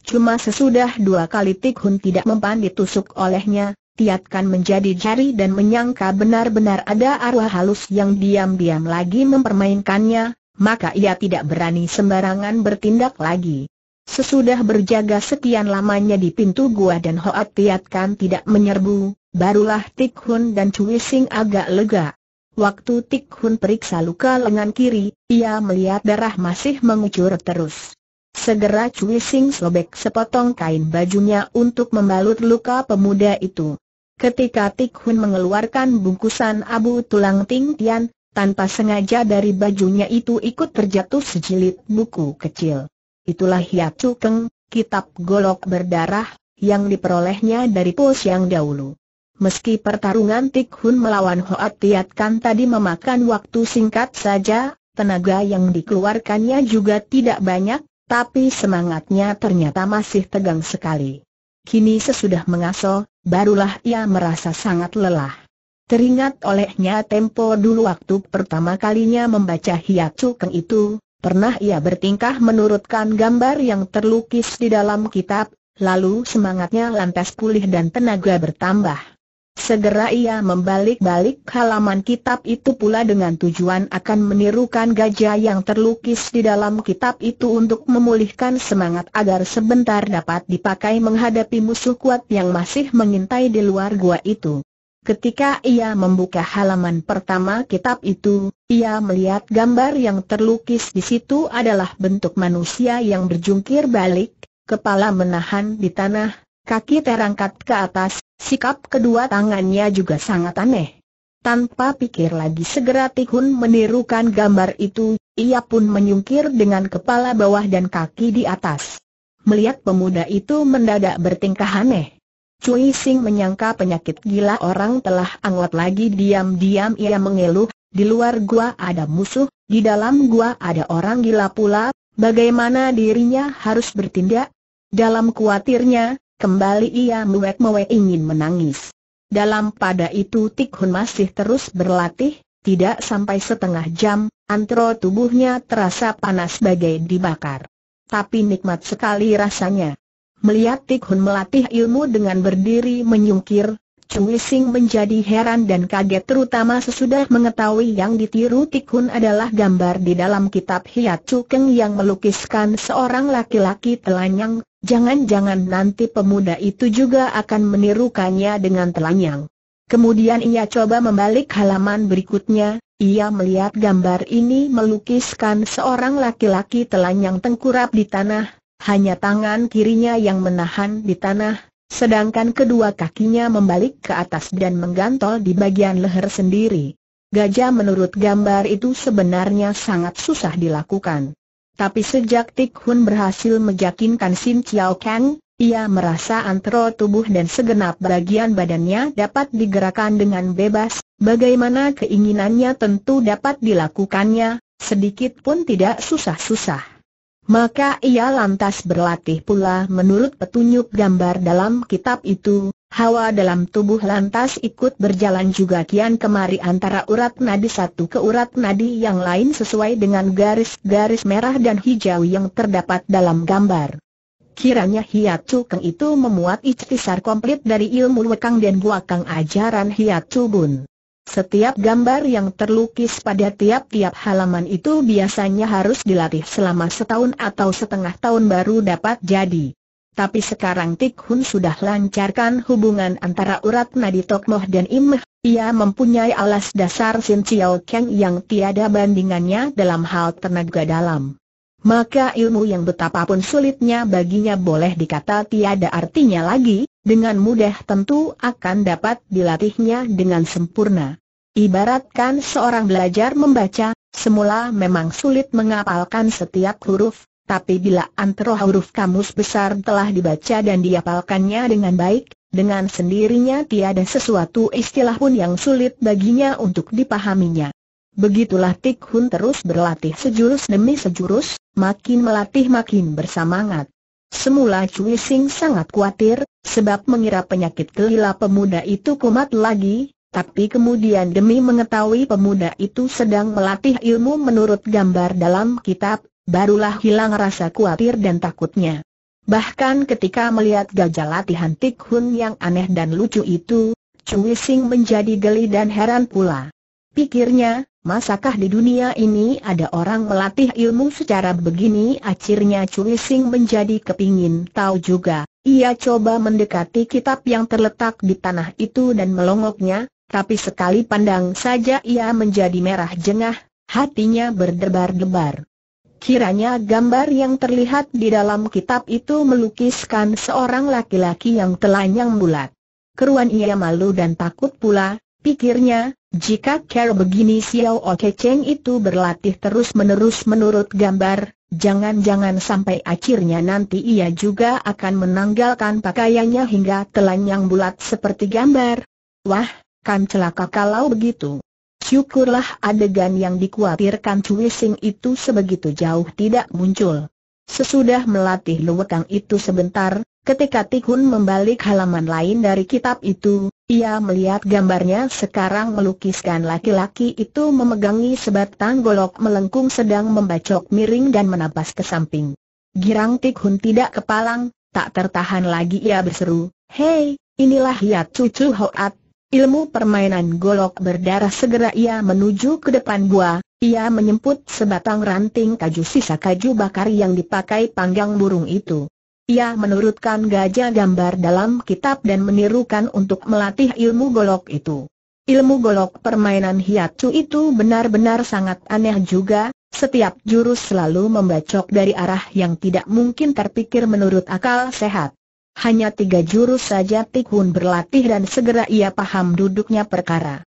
Cuma sesudah dua kali Tik Hun tidak mempan ditusuk olehnya, Tiatkan menjadi jari dan menyangka benar-benar ada arwah halus yang diam-diam lagi mempermainkannya, maka ia tidak berani sembarangan bertindak lagi. Sesudah berjaga sekian lamanya di pintu gua dan Hoat Tiatkan tidak menyerbu, barulah Tik Hun dan Cui Sing agak lega. Waktu Tik Hun periksa luka lengan kiri, ia melihat darah masih mengucur terus. Segera Cui Sing sobek sepotong kain bajunya untuk membalut luka pemuda itu. Ketika Tik Hun mengeluarkan bungkusan abu tulang Ting Tian, tanpa sengaja dari bajunya itu ikut terjatuh sejilid buku kecil. Itulah ya Hiap keng, kitab golok berdarah, yang diperolehnya dari pos yang dahulu. Meski pertarungan Tik Hun melawan Hoat Tiat Kan tadi memakan waktu singkat saja, tenaga yang dikeluarkannya juga tidak banyak, tapi semangatnya ternyata masih tegang sekali. Kini sesudah mengaso, barulah ia merasa sangat lelah. Teringat olehnya tempo dulu waktu pertama kalinya membaca Hiatsu Keng itu, pernah ia bertingkah menurutkan gambar yang terlukis di dalam kitab, lalu semangatnya lantas pulih dan tenaga bertambah. Segera ia membalik-balik halaman kitab itu pula dengan tujuan akan menirukan gajah yang terlukis di dalam kitab itu untuk memulihkan semangat agar sebentar dapat dipakai menghadapi musuh kuat yang masih mengintai di luar gua itu. Ketika ia membuka halaman pertama kitab itu, ia melihat gambar yang terlukis di situ adalah bentuk manusia yang berjungkir balik, kepala menahan di tanah, kaki terangkat ke atas, Sikap kedua tangannya juga sangat aneh. Tanpa pikir lagi segera Tikun menirukan gambar itu, ia pun menyungkir dengan kepala bawah dan kaki di atas. Melihat pemuda itu mendadak bertingkah aneh. Cui Sing menyangka penyakit gila orang telah anglat lagi diam-diam ia mengeluh, di luar gua ada musuh, di dalam gua ada orang gila pula, bagaimana dirinya harus bertindak? Dalam kuatirnya, Kembali ia muek-muek ingin menangis. Dalam pada itu Tikhun masih terus berlatih, tidak sampai setengah jam, antro tubuhnya terasa panas bagai dibakar. Tapi nikmat sekali rasanya. Melihat Tikhun melatih ilmu dengan berdiri menyungkir, Cui Sing menjadi heran dan kaget terutama sesudah mengetahui yang ditiru Tikun adalah gambar di dalam kitab Hiat Cukeng yang melukiskan seorang laki-laki telanjang. jangan-jangan nanti pemuda itu juga akan menirukannya dengan telanjang. Kemudian ia coba membalik halaman berikutnya, ia melihat gambar ini melukiskan seorang laki-laki telanjang tengkurap di tanah, hanya tangan kirinya yang menahan di tanah, sedangkan kedua kakinya membalik ke atas dan menggantol di bagian leher sendiri. Gajah menurut gambar itu sebenarnya sangat susah dilakukan. Tapi sejak Tik Hun berhasil meyakinkan Sim Chiao Kang, ia merasa antro tubuh dan segenap bagian badannya dapat digerakkan dengan bebas, bagaimana keinginannya tentu dapat dilakukannya, sedikit pun tidak susah-susah. Maka ia lantas berlatih pula menurut petunjuk gambar dalam kitab itu, hawa dalam tubuh lantas ikut berjalan juga kian kemari antara urat nadi satu ke urat nadi yang lain sesuai dengan garis-garis merah dan hijau yang terdapat dalam gambar. Kiranya Hiat Keng itu memuat istisar komplit dari ilmu Wekang dan buakang ajaran Hiat Bun. Setiap gambar yang terlukis pada tiap-tiap halaman itu biasanya harus dilatih selama setahun atau setengah tahun baru dapat jadi. Tapi sekarang Tik Hun sudah lancarkan hubungan antara urat nadi Moh dan Imeh. Ia mempunyai alas dasar Sin Chiao Kang yang tiada bandingannya dalam hal tenaga dalam maka ilmu yang betapapun sulitnya baginya boleh dikata tiada artinya lagi, dengan mudah tentu akan dapat dilatihnya dengan sempurna. Ibaratkan seorang belajar membaca, semula memang sulit mengapalkan setiap huruf, tapi bila antara huruf kamus besar telah dibaca dan diapalkannya dengan baik, dengan sendirinya tiada sesuatu istilah pun yang sulit baginya untuk dipahaminya. Begitulah Tik Hun terus berlatih sejurus demi sejurus, makin melatih makin bersamangat. Semula Cui Sing sangat khawatir, sebab mengira penyakit kelila pemuda itu kumat lagi, tapi kemudian demi mengetahui pemuda itu sedang melatih ilmu menurut gambar dalam kitab, barulah hilang rasa khawatir dan takutnya. Bahkan ketika melihat gajah latihan Tik Hun yang aneh dan lucu itu, Cui Sing menjadi geli dan heran pula. Pikirnya, Masakah di dunia ini ada orang melatih ilmu secara begini? Akhirnya Cui Sing menjadi kepingin tahu juga. Ia coba mendekati kitab yang terletak di tanah itu dan melongoknya, tapi sekali pandang saja ia menjadi merah jengah, hatinya berdebar-debar. Kiranya gambar yang terlihat di dalam kitab itu melukiskan seorang laki-laki yang telanjang bulat. Keruan ia malu dan takut pula, pikirnya, jika cara begini Xiao Oke Cheng itu berlatih terus-menerus menurut gambar, jangan-jangan sampai akhirnya nanti ia juga akan menanggalkan pakaiannya hingga telanjang bulat seperti gambar. Wah, kan celaka kalau begitu. Syukurlah adegan yang dikhawatirkan Cui Sing itu sebegitu jauh tidak muncul. Sesudah melatih luwetang itu sebentar, ketika Tikhun membalik halaman lain dari kitab itu, ia melihat gambarnya sekarang melukiskan laki-laki itu memegangi sebatang golok melengkung sedang membacok miring dan menapas ke samping. Girang Tik tidak kepalang, tak tertahan lagi ia berseru, Hei, inilah ya Cucu Hoat. Ilmu permainan golok berdarah segera ia menuju ke depan gua, ia menyemput sebatang ranting kaju sisa kaju bakar yang dipakai panggang burung itu. Ia menurutkan gajah gambar dalam kitab dan menirukan untuk melatih ilmu golok itu. Ilmu golok permainan hiacu itu benar-benar sangat aneh juga, setiap jurus selalu membacok dari arah yang tidak mungkin terpikir menurut akal sehat. Hanya tiga jurus saja Tikhun berlatih dan segera ia paham duduknya perkara.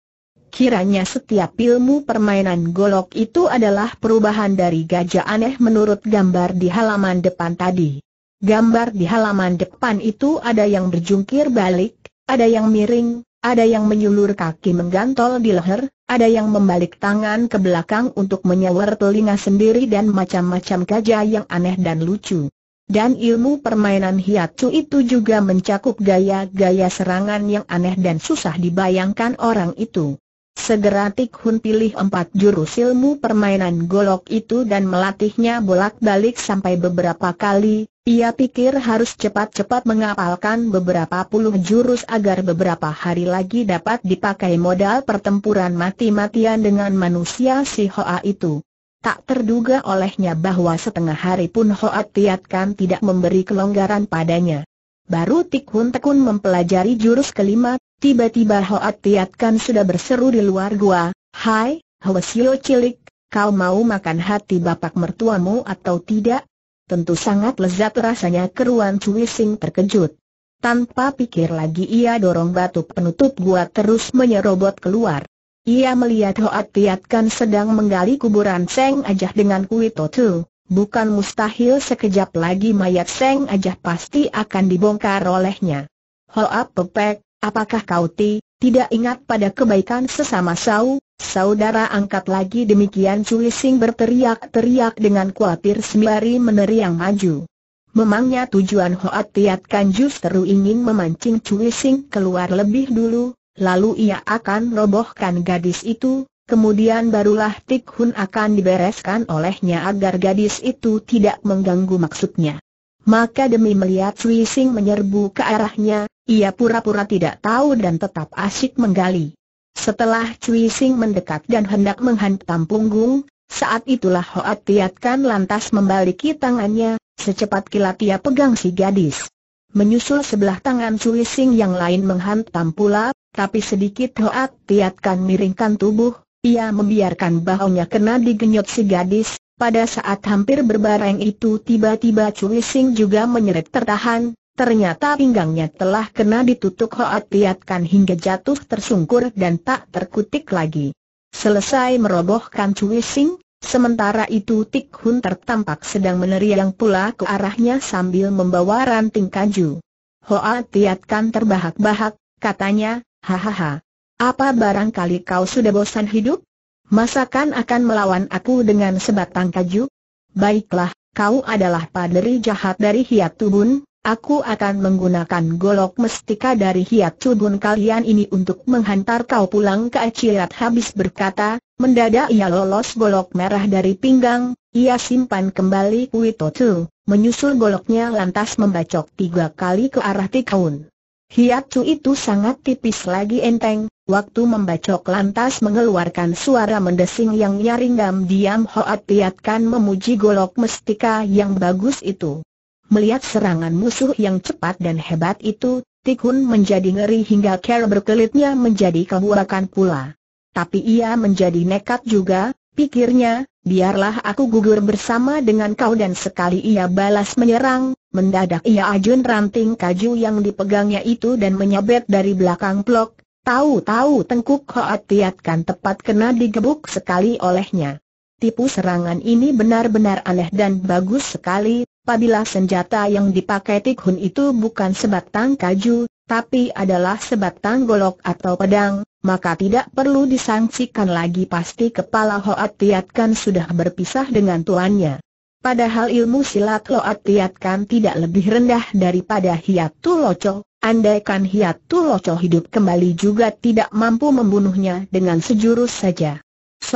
Kiranya setiap ilmu permainan golok itu adalah perubahan dari gajah aneh menurut gambar di halaman depan tadi. Gambar di halaman depan itu ada yang berjungkir balik, ada yang miring, ada yang menyulur kaki menggantol di leher, ada yang membalik tangan ke belakang untuk menyewer telinga sendiri dan macam-macam gajah yang aneh dan lucu. Dan ilmu permainan hiatsu itu juga mencakup gaya-gaya serangan yang aneh dan susah dibayangkan orang itu. Segera Tik Hun pilih empat jurus ilmu permainan golok itu dan melatihnya bolak-balik sampai beberapa kali, ia pikir harus cepat-cepat mengapalkan beberapa puluh jurus agar beberapa hari lagi dapat dipakai modal pertempuran mati-matian dengan manusia si Hoa itu. Tak terduga olehnya bahwa setengah hari pun Hoa Tiatkan tidak memberi kelonggaran padanya. Baru Tik Hun Tekun mempelajari jurus kelima, Tiba-tiba Hoat Tiat kan sudah berseru di luar gua, Hai, Hwasyo cilik, kau mau makan hati bapak mertuamu atau tidak? Tentu sangat lezat rasanya keruan Cui Sing terkejut. Tanpa pikir lagi ia dorong batu penutup gua terus menyerobot keluar. Ia melihat Hoat Tiat kan sedang menggali kuburan Seng Ajah dengan kui totu. Bukan mustahil sekejap lagi mayat Seng Ajah pasti akan dibongkar olehnya. Hoat Pepek, Apakah kau ti, tidak ingat pada kebaikan sesama Sau, saudara angkat lagi demikian Cui Sing berteriak-teriak dengan khawatir sembari meneriang maju. Memangnya tujuan Hoat Tiat Kan justru ingin memancing Cui Sing keluar lebih dulu, lalu ia akan robohkan gadis itu, kemudian barulah Tik Hun akan dibereskan olehnya agar gadis itu tidak mengganggu maksudnya. Maka demi melihat Cui Sing menyerbu ke arahnya, ia pura-pura tidak tahu dan tetap asyik menggali. Setelah Cui Sing mendekat dan hendak menghantam punggung, saat itulah Hoat Tiat Kan lantas membaliki tangannya, secepat kilat ia pegang si gadis. Menyusul sebelah tangan Cui Sing yang lain menghantam pula, tapi sedikit Hoat Tiat Kan miringkan tubuh, ia membiarkan bahunya kena digenyot si gadis, pada saat hampir berbareng itu tiba-tiba Cui Sing juga menyeret tertahan, Ternyata pinggangnya telah kena ditutup Hoat Liatkan hingga jatuh tersungkur dan tak terkutik lagi. Selesai merobohkan Cui Sing, sementara itu Tik Hun tertampak sedang meneriang pula ke arahnya sambil membawa ranting kaju. Hoat Liatkan terbahak-bahak, katanya, hahaha. Apa barangkali kau sudah bosan hidup? Masakan akan melawan aku dengan sebatang kaju? Baiklah, kau adalah paderi jahat dari Hiat Tubun, Aku akan menggunakan golok mestika dari hiat cubun kalian ini untuk menghantar kau pulang ke Acirat habis berkata, mendadak ia lolos golok merah dari pinggang, ia simpan kembali Witotu, menyusul goloknya lantas membacok tiga kali ke arah Tikaun. Hiatsu itu sangat tipis lagi enteng, waktu membacok lantas mengeluarkan suara mendesing yang nyaring diam Hoat Piatkan memuji golok mestika yang bagus itu. Melihat serangan musuh yang cepat dan hebat itu, Tikhun menjadi ngeri hingga cara berkelitnya menjadi kebuakan pula. Tapi ia menjadi nekat juga, pikirnya, biarlah aku gugur bersama dengan kau dan sekali ia balas menyerang, mendadak ia ajun ranting kaju yang dipegangnya itu dan menyabet dari belakang blok, tahu-tahu tengkuk Hoat tepat kena digebuk sekali olehnya. Tipu serangan ini benar-benar aneh dan bagus sekali, apabila senjata yang dipakai Tikhun itu bukan sebatang kaju, tapi adalah sebatang golok atau pedang, maka tidak perlu disangsikan lagi pasti kepala Hoat Tiatkan sudah berpisah dengan tuannya. Padahal ilmu silat Hoat Tiatkan tidak lebih rendah daripada Hiatu Loco, andaikan Hiatu hidup kembali juga tidak mampu membunuhnya dengan sejurus saja.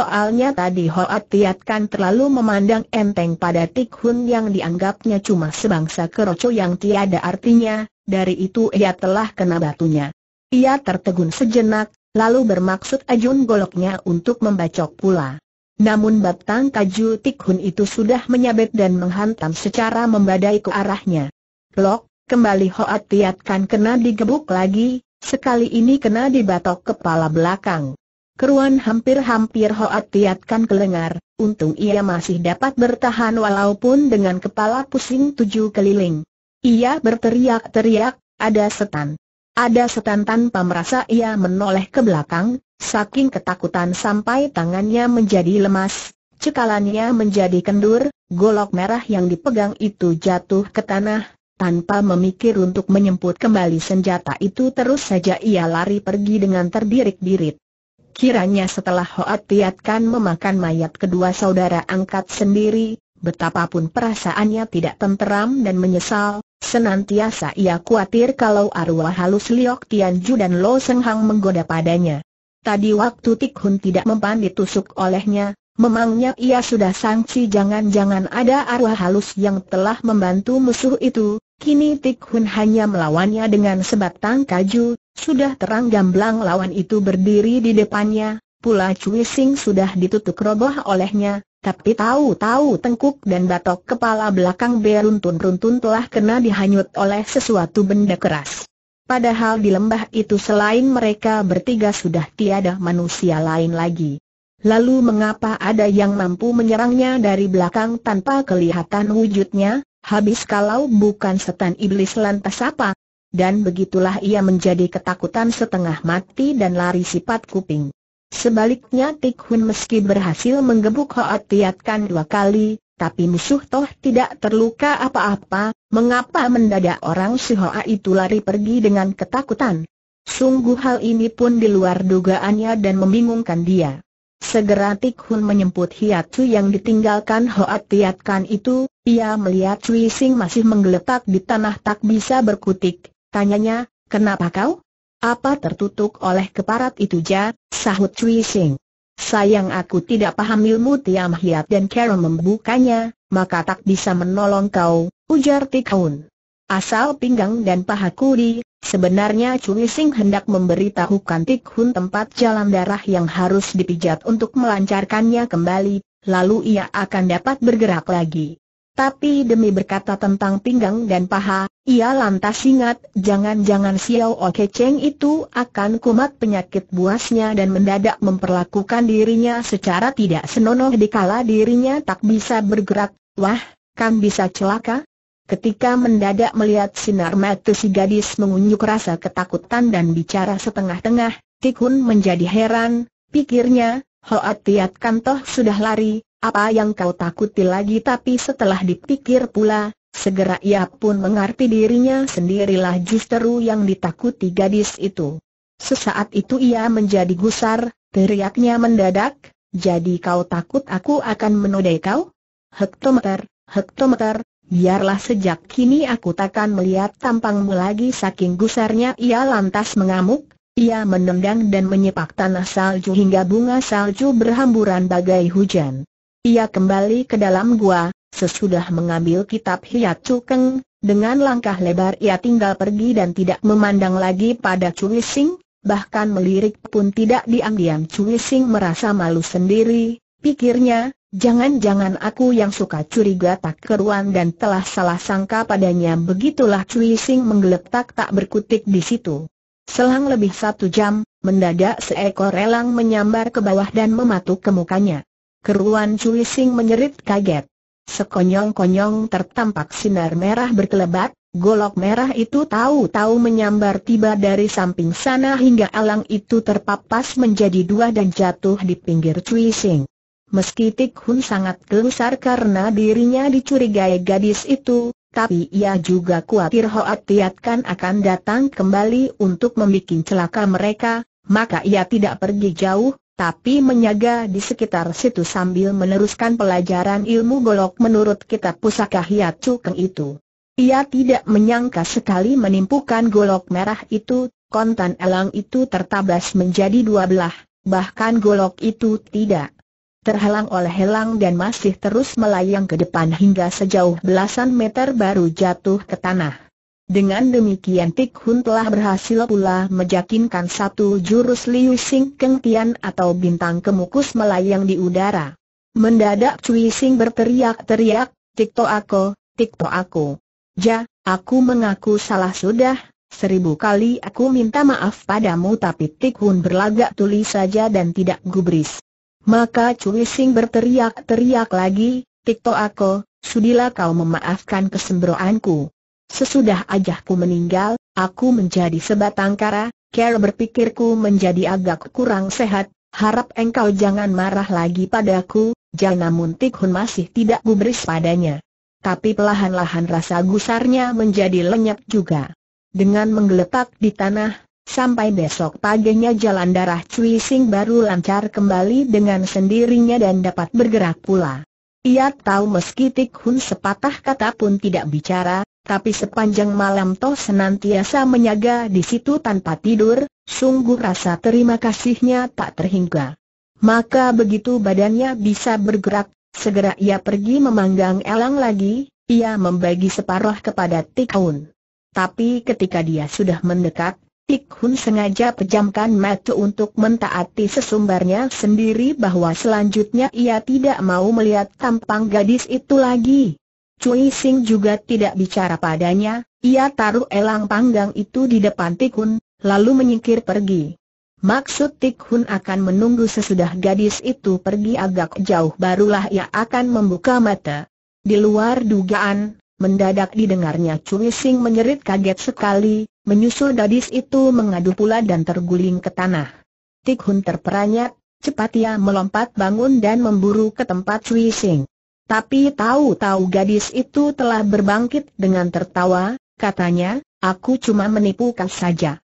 Soalnya tadi Hoat Tiat kan terlalu memandang enteng pada Tik Hun yang dianggapnya cuma sebangsa keroco yang tiada artinya, dari itu ia telah kena batunya. Ia tertegun sejenak, lalu bermaksud ajun goloknya untuk membacok pula. Namun batang kaju Tik Hun itu sudah menyabet dan menghantam secara membadai ke arahnya. Lok, kembali Hoat Tiat kan kena digebuk lagi, sekali ini kena dibatok kepala belakang. Keruan hampir-hampir Hoat Tiatkan kelengar, untung ia masih dapat bertahan walaupun dengan kepala pusing tujuh keliling. Ia berteriak-teriak, ada setan. Ada setan tanpa merasa ia menoleh ke belakang, saking ketakutan sampai tangannya menjadi lemas, cekalannya menjadi kendur, golok merah yang dipegang itu jatuh ke tanah, tanpa memikir untuk menyemput kembali senjata itu terus saja ia lari pergi dengan terdirik dirit. Kiranya setelah Hoat Tiatkan memakan mayat kedua saudara angkat sendiri, betapapun perasaannya tidak tenteram dan menyesal, senantiasa ia khawatir kalau arwah halus Liok Tianju dan Lo Seng Hang menggoda padanya. Tadi waktu Tik Hun tidak mempan ditusuk olehnya, memangnya ia sudah sangsi jangan-jangan ada arwah halus yang telah membantu musuh itu, Kini Tik Hun hanya melawannya dengan sebatang kaju, sudah terang gamblang lawan itu berdiri di depannya, pula Cui Sing sudah ditutup roboh olehnya, tapi tahu-tahu tengkuk dan batok kepala belakang beruntun-runtun telah kena dihanyut oleh sesuatu benda keras. Padahal di lembah itu selain mereka bertiga sudah tiada manusia lain lagi. Lalu mengapa ada yang mampu menyerangnya dari belakang tanpa kelihatan wujudnya? Habis kalau bukan setan iblis lantas apa? Dan begitulah ia menjadi ketakutan setengah mati dan lari sifat kuping. Sebaliknya Tik meski berhasil menggebuk Hoat Tiat dua kali, tapi musuh toh tidak terluka apa-apa, mengapa mendadak orang si Hoa itu lari pergi dengan ketakutan? Sungguh hal ini pun di luar dugaannya dan membingungkan dia. Segera Tik Hun menyemput hiatu yang ditinggalkan Hoat Tiat itu, ia melihat Cui Sing masih menggeletak di tanah tak bisa berkutik. Tanyanya, kenapa kau? Apa tertutup oleh keparat itu ja? Sahut Cui Sing. Sayang aku tidak paham ilmu Tiam Hiat dan Karen membukanya, maka tak bisa menolong kau, ujar Tikaun. Asal pinggang dan paha kuri, sebenarnya Cui Sing hendak memberitahukan Tikhun tempat jalan darah yang harus dipijat untuk melancarkannya kembali, lalu ia akan dapat bergerak lagi. Tapi demi berkata tentang pinggang dan paha, ia lantas ingat jangan-jangan Xiao Oke Cheng itu akan kumat penyakit buasnya dan mendadak memperlakukan dirinya secara tidak senonoh dikala dirinya tak bisa bergerak, wah, kan bisa celaka? Ketika mendadak melihat sinar mata si gadis mengunjuk rasa ketakutan dan bicara setengah-tengah, Tikun menjadi heran, pikirnya, Hoat Tiat Kantoh sudah lari, apa yang kau takuti lagi tapi setelah dipikir pula, segera ia pun mengerti dirinya sendirilah justru yang ditakuti gadis itu. Sesaat itu ia menjadi gusar, teriaknya mendadak, jadi kau takut aku akan menodai kau? Hektometer, hektometer, biarlah sejak kini aku takkan melihat tampangmu lagi saking gusarnya ia lantas mengamuk, ia menendang dan menyepak tanah salju hingga bunga salju berhamburan bagai hujan. Ia kembali ke dalam gua, sesudah mengambil kitab Hiat Cukeng, dengan langkah lebar ia tinggal pergi dan tidak memandang lagi pada Cui Sing, bahkan melirik pun tidak diam-diam Cui Sing merasa malu sendiri, pikirnya, jangan-jangan aku yang suka curiga tak keruan dan telah salah sangka padanya begitulah Cui Sing menggeletak tak berkutik di situ. Selang lebih satu jam, mendadak seekor elang menyambar ke bawah dan mematuk ke mukanya keruan Cui Sing menyerit kaget. Sekonyong-konyong tertampak sinar merah berkelebat, golok merah itu tahu-tahu menyambar tiba dari samping sana hingga alang itu terpapas menjadi dua dan jatuh di pinggir Cui Sing. Meski Tik Hun sangat gelusar karena dirinya dicurigai gadis itu, tapi ia juga khawatir Hoat Tiatkan akan datang kembali untuk membuat celaka mereka, maka ia tidak pergi jauh, tapi menyaga di sekitar situ sambil meneruskan pelajaran ilmu golok menurut kitab pusaka Hiat Cukeng itu. Ia tidak menyangka sekali menimpukan golok merah itu, kontan elang itu tertabas menjadi dua belah, bahkan golok itu tidak terhalang oleh elang dan masih terus melayang ke depan hingga sejauh belasan meter baru jatuh ke tanah. Dengan demikian Tik Hun telah berhasil pula meyakinkan satu jurus Liu Sing Keng Tian atau bintang kemukus melayang di udara. Mendadak Cui Sing berteriak-teriak, Ako, aku, To aku. Ja, aku mengaku salah sudah, seribu kali aku minta maaf padamu tapi Tik Hun berlagak tuli saja dan tidak gubris. Maka Cui Sing berteriak-teriak lagi, To aku, sudilah kau memaafkan kesembroanku. Sesudah ajahku meninggal, aku menjadi sebatang kara, care berpikirku menjadi agak kurang sehat, harap engkau jangan marah lagi padaku, Jana Muntik Hun masih tidak gubris padanya. Tapi pelahan lahan rasa gusarnya menjadi lenyap juga. Dengan menggeletak di tanah, sampai besok paginya jalan darah Cui Sing baru lancar kembali dengan sendirinya dan dapat bergerak pula. Ia tahu meski Tik Hun sepatah kata pun tidak bicara, tapi sepanjang malam Toh senantiasa menyaga di situ tanpa tidur, sungguh rasa terima kasihnya tak terhingga. Maka begitu badannya bisa bergerak, segera ia pergi memanggang elang lagi, ia membagi separuh kepada Tikhun. Tapi ketika dia sudah mendekat, Tikhun sengaja pejamkan mata untuk mentaati sesumbarnya sendiri bahwa selanjutnya ia tidak mau melihat tampang gadis itu lagi. Cui Sing juga tidak bicara padanya, ia taruh elang panggang itu di depan Tikun, lalu menyingkir pergi. Maksud Tikhun akan menunggu sesudah gadis itu pergi agak jauh barulah ia akan membuka mata. Di luar dugaan, mendadak didengarnya Cui Sing menyerit kaget sekali, menyusul gadis itu mengadu pula dan terguling ke tanah. Tikhun terperanyat, cepat ia melompat bangun dan memburu ke tempat Cui Sing. Tapi tahu-tahu gadis itu telah berbangkit dengan tertawa, katanya, aku cuma menipu kau saja.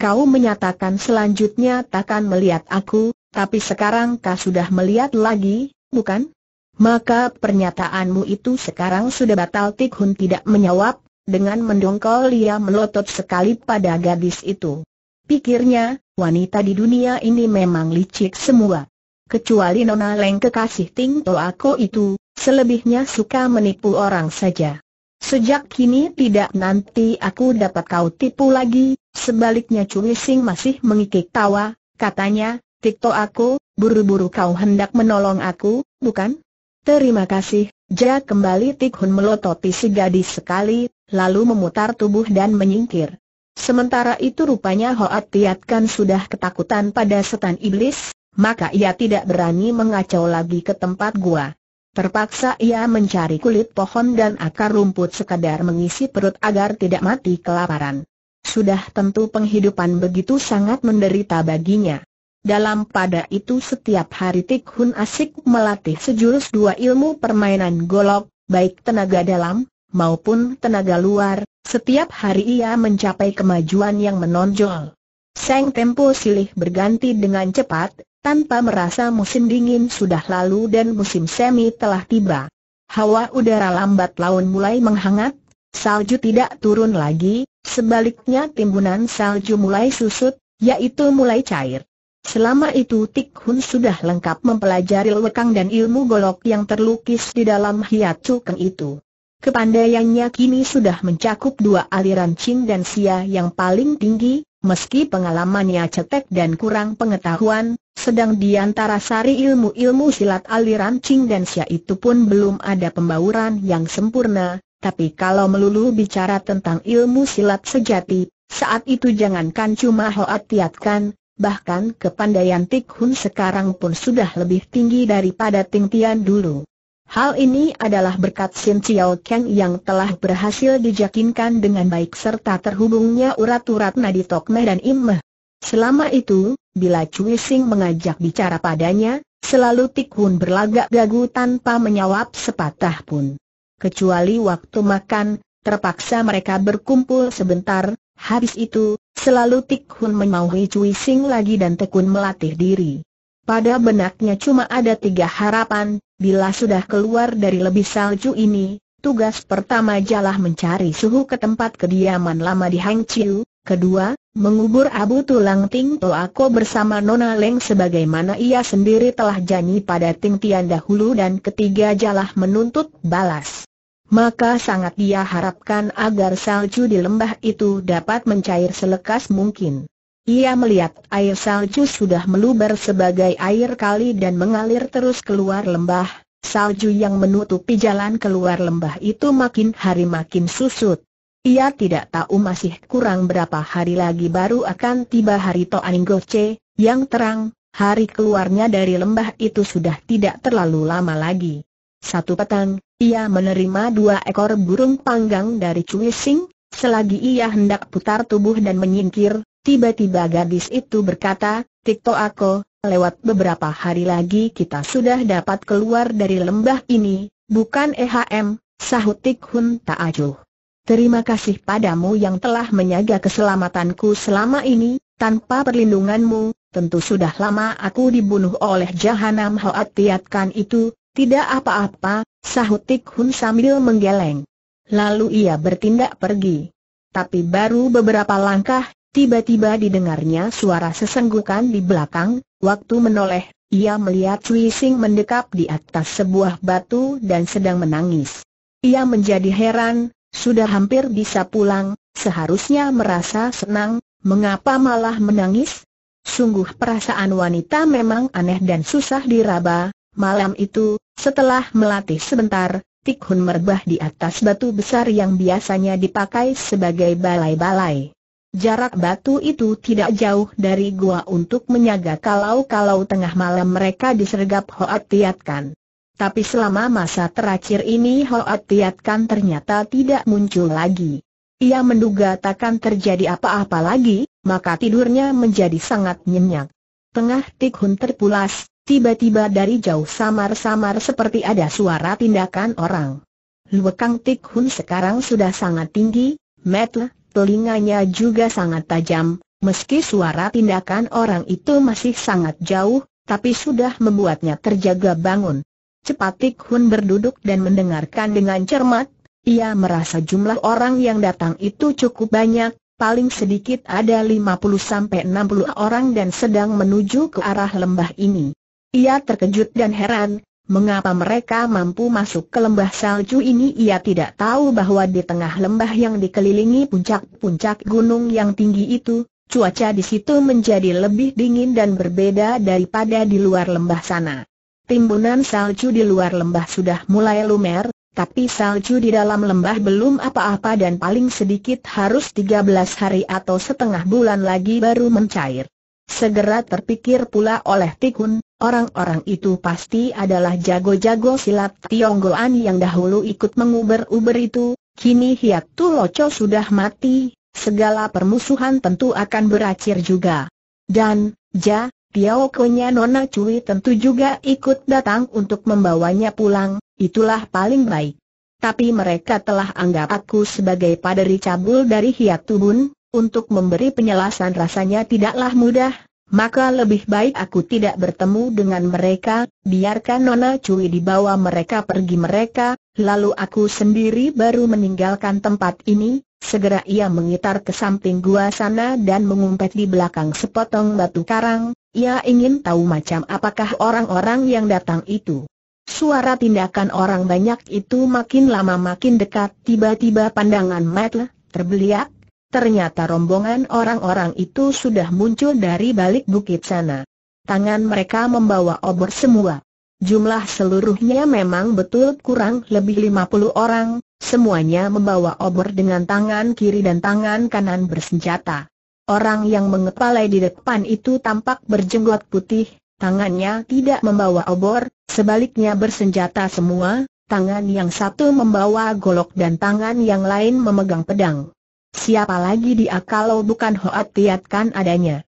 Kau menyatakan selanjutnya takkan melihat aku, tapi sekarang kau sudah melihat lagi, bukan? Maka pernyataanmu itu sekarang sudah batal Tik Hun tidak menjawab, dengan mendongkol ia melotot sekali pada gadis itu. Pikirnya, wanita di dunia ini memang licik semua. Kecuali Nona Leng kekasih Ting Toako itu, Selebihnya suka menipu orang saja. Sejak kini tidak nanti aku dapat kau tipu lagi, sebaliknya Cui Sing masih mengikik tawa, katanya, Tikto aku, buru-buru kau hendak menolong aku, bukan? Terima kasih, Jaya kembali Tik melototi si gadis sekali, lalu memutar tubuh dan menyingkir. Sementara itu rupanya Hoat Tiat kan sudah ketakutan pada setan iblis, maka ia tidak berani mengacau lagi ke tempat gua. Terpaksa ia mencari kulit pohon dan akar rumput sekadar mengisi perut agar tidak mati kelaparan. Sudah tentu penghidupan begitu sangat menderita baginya. Dalam pada itu setiap hari Tik Hun asik melatih sejurus dua ilmu permainan golok, baik tenaga dalam, maupun tenaga luar, setiap hari ia mencapai kemajuan yang menonjol. Seng Tempo silih berganti dengan cepat, tanpa merasa musim dingin sudah lalu dan musim semi telah tiba. Hawa udara lambat laun mulai menghangat, salju tidak turun lagi, sebaliknya timbunan salju mulai susut, yaitu mulai cair. Selama itu Tik Hun sudah lengkap mempelajari lekang dan ilmu golok yang terlukis di dalam hiat cukeng itu. Kepandaiannya kini sudah mencakup dua aliran Qing dan Xia yang paling tinggi, Meski pengalamannya cetek dan kurang pengetahuan, sedang di antara sari ilmu-ilmu silat aliran Qing dan Xia itu pun belum ada pembauran yang sempurna, tapi kalau melulu bicara tentang ilmu silat sejati, saat itu jangankan cuma Hoat Tiatkan, bahkan kepandaian Tik Hun sekarang pun sudah lebih tinggi daripada Ting Tian dulu. Hal ini adalah berkat Sin Chiao Kang yang telah berhasil dijakinkan dengan baik serta terhubungnya urat-urat nadi Meh dan Meh. Selama itu, bila Cui Sing mengajak bicara padanya, selalu Tik Hun berlagak gagu tanpa menyawab sepatah pun. Kecuali waktu makan, terpaksa mereka berkumpul sebentar, habis itu, selalu Tik Hun memauhi Cui Sing lagi dan tekun melatih diri. Pada benaknya cuma ada tiga harapan, bila sudah keluar dari lebih salju ini, tugas pertama jalah mencari suhu ke tempat kediaman lama di Hang Chiu, kedua, mengubur abu tulang Ting Toako bersama Nona Leng sebagaimana ia sendiri telah janji pada Ting Tian dahulu dan ketiga jalah menuntut balas. Maka sangat dia harapkan agar salju di lembah itu dapat mencair selekas mungkin. Ia melihat air salju sudah meluber sebagai air kali dan mengalir terus keluar lembah. Salju yang menutupi jalan keluar lembah itu makin hari makin susut. Ia tidak tahu masih kurang berapa hari lagi baru akan tiba hari Toaninggoce, yang terang, hari keluarnya dari lembah itu sudah tidak terlalu lama lagi. Satu petang, ia menerima dua ekor burung panggang dari Cui Sing, selagi ia hendak putar tubuh dan menyingkir, Tiba-tiba gadis itu berkata, Tikto aku, lewat beberapa hari lagi kita sudah dapat keluar dari lembah ini, bukan EHM, sahut Tik Hun tak aju. Terima kasih padamu yang telah menjaga keselamatanku selama ini, tanpa perlindunganmu, tentu sudah lama aku dibunuh oleh Jahanam Hoat Tiatkan itu, tidak apa-apa, sahut Tik Hun sambil menggeleng. Lalu ia bertindak pergi. Tapi baru beberapa langkah, Tiba-tiba didengarnya suara sesenggukan di belakang, waktu menoleh, ia melihat Cui Sing mendekap di atas sebuah batu dan sedang menangis. Ia menjadi heran, sudah hampir bisa pulang, seharusnya merasa senang, mengapa malah menangis? Sungguh perasaan wanita memang aneh dan susah diraba. Malam itu, setelah melatih sebentar, Tik Hun merebah di atas batu besar yang biasanya dipakai sebagai balai-balai. Jarak batu itu tidak jauh dari gua untuk menyaga kalau-kalau tengah malam mereka disergap Hoat Tiatkan. Tapi selama masa terakhir ini Hoat Tiatkan ternyata tidak muncul lagi. Ia menduga takkan terjadi apa-apa lagi, maka tidurnya menjadi sangat nyenyak. Tengah Tikhun terpulas, tiba-tiba dari jauh samar-samar seperti ada suara tindakan orang. Luekang Tikhun sekarang sudah sangat tinggi, meter telinganya juga sangat tajam, meski suara tindakan orang itu masih sangat jauh, tapi sudah membuatnya terjaga bangun. Cepatik Hun berduduk dan mendengarkan dengan cermat, ia merasa jumlah orang yang datang itu cukup banyak, paling sedikit ada 50-60 orang dan sedang menuju ke arah lembah ini. Ia terkejut dan heran, Mengapa mereka mampu masuk ke lembah salju ini ia tidak tahu bahwa di tengah lembah yang dikelilingi puncak-puncak gunung yang tinggi itu, cuaca di situ menjadi lebih dingin dan berbeda daripada di luar lembah sana. Timbunan salju di luar lembah sudah mulai lumer, tapi salju di dalam lembah belum apa-apa dan paling sedikit harus 13 hari atau setengah bulan lagi baru mencair. Segera terpikir pula oleh Tikun, orang-orang itu pasti adalah jago-jago silat Tionggoan yang dahulu ikut menguber-uber itu, kini Hiat Tuloco sudah mati, segala permusuhan tentu akan berakhir juga. Dan, Ja, Tiaokonya Nona Cui tentu juga ikut datang untuk membawanya pulang, itulah paling baik. Tapi mereka telah anggap aku sebagai paderi cabul dari Hiat Tubun, untuk memberi penjelasan rasanya tidaklah mudah, maka lebih baik aku tidak bertemu dengan mereka, biarkan Nona Cui dibawa mereka pergi mereka, lalu aku sendiri baru meninggalkan tempat ini, segera ia mengitar ke samping gua sana dan mengumpet di belakang sepotong batu karang, ia ingin tahu macam apakah orang-orang yang datang itu. Suara tindakan orang banyak itu makin lama makin dekat, tiba-tiba pandangan Matt terbeliak, Ternyata rombongan orang-orang itu sudah muncul dari balik bukit sana. Tangan mereka membawa obor semua. Jumlah seluruhnya memang betul kurang lebih 50 orang, semuanya membawa obor dengan tangan kiri dan tangan kanan bersenjata. Orang yang mengepalai di depan itu tampak berjenggot putih, tangannya tidak membawa obor, sebaliknya bersenjata semua, tangan yang satu membawa golok dan tangan yang lain memegang pedang. Siapa lagi dia kalau bukan Hoat Tiat kan adanya?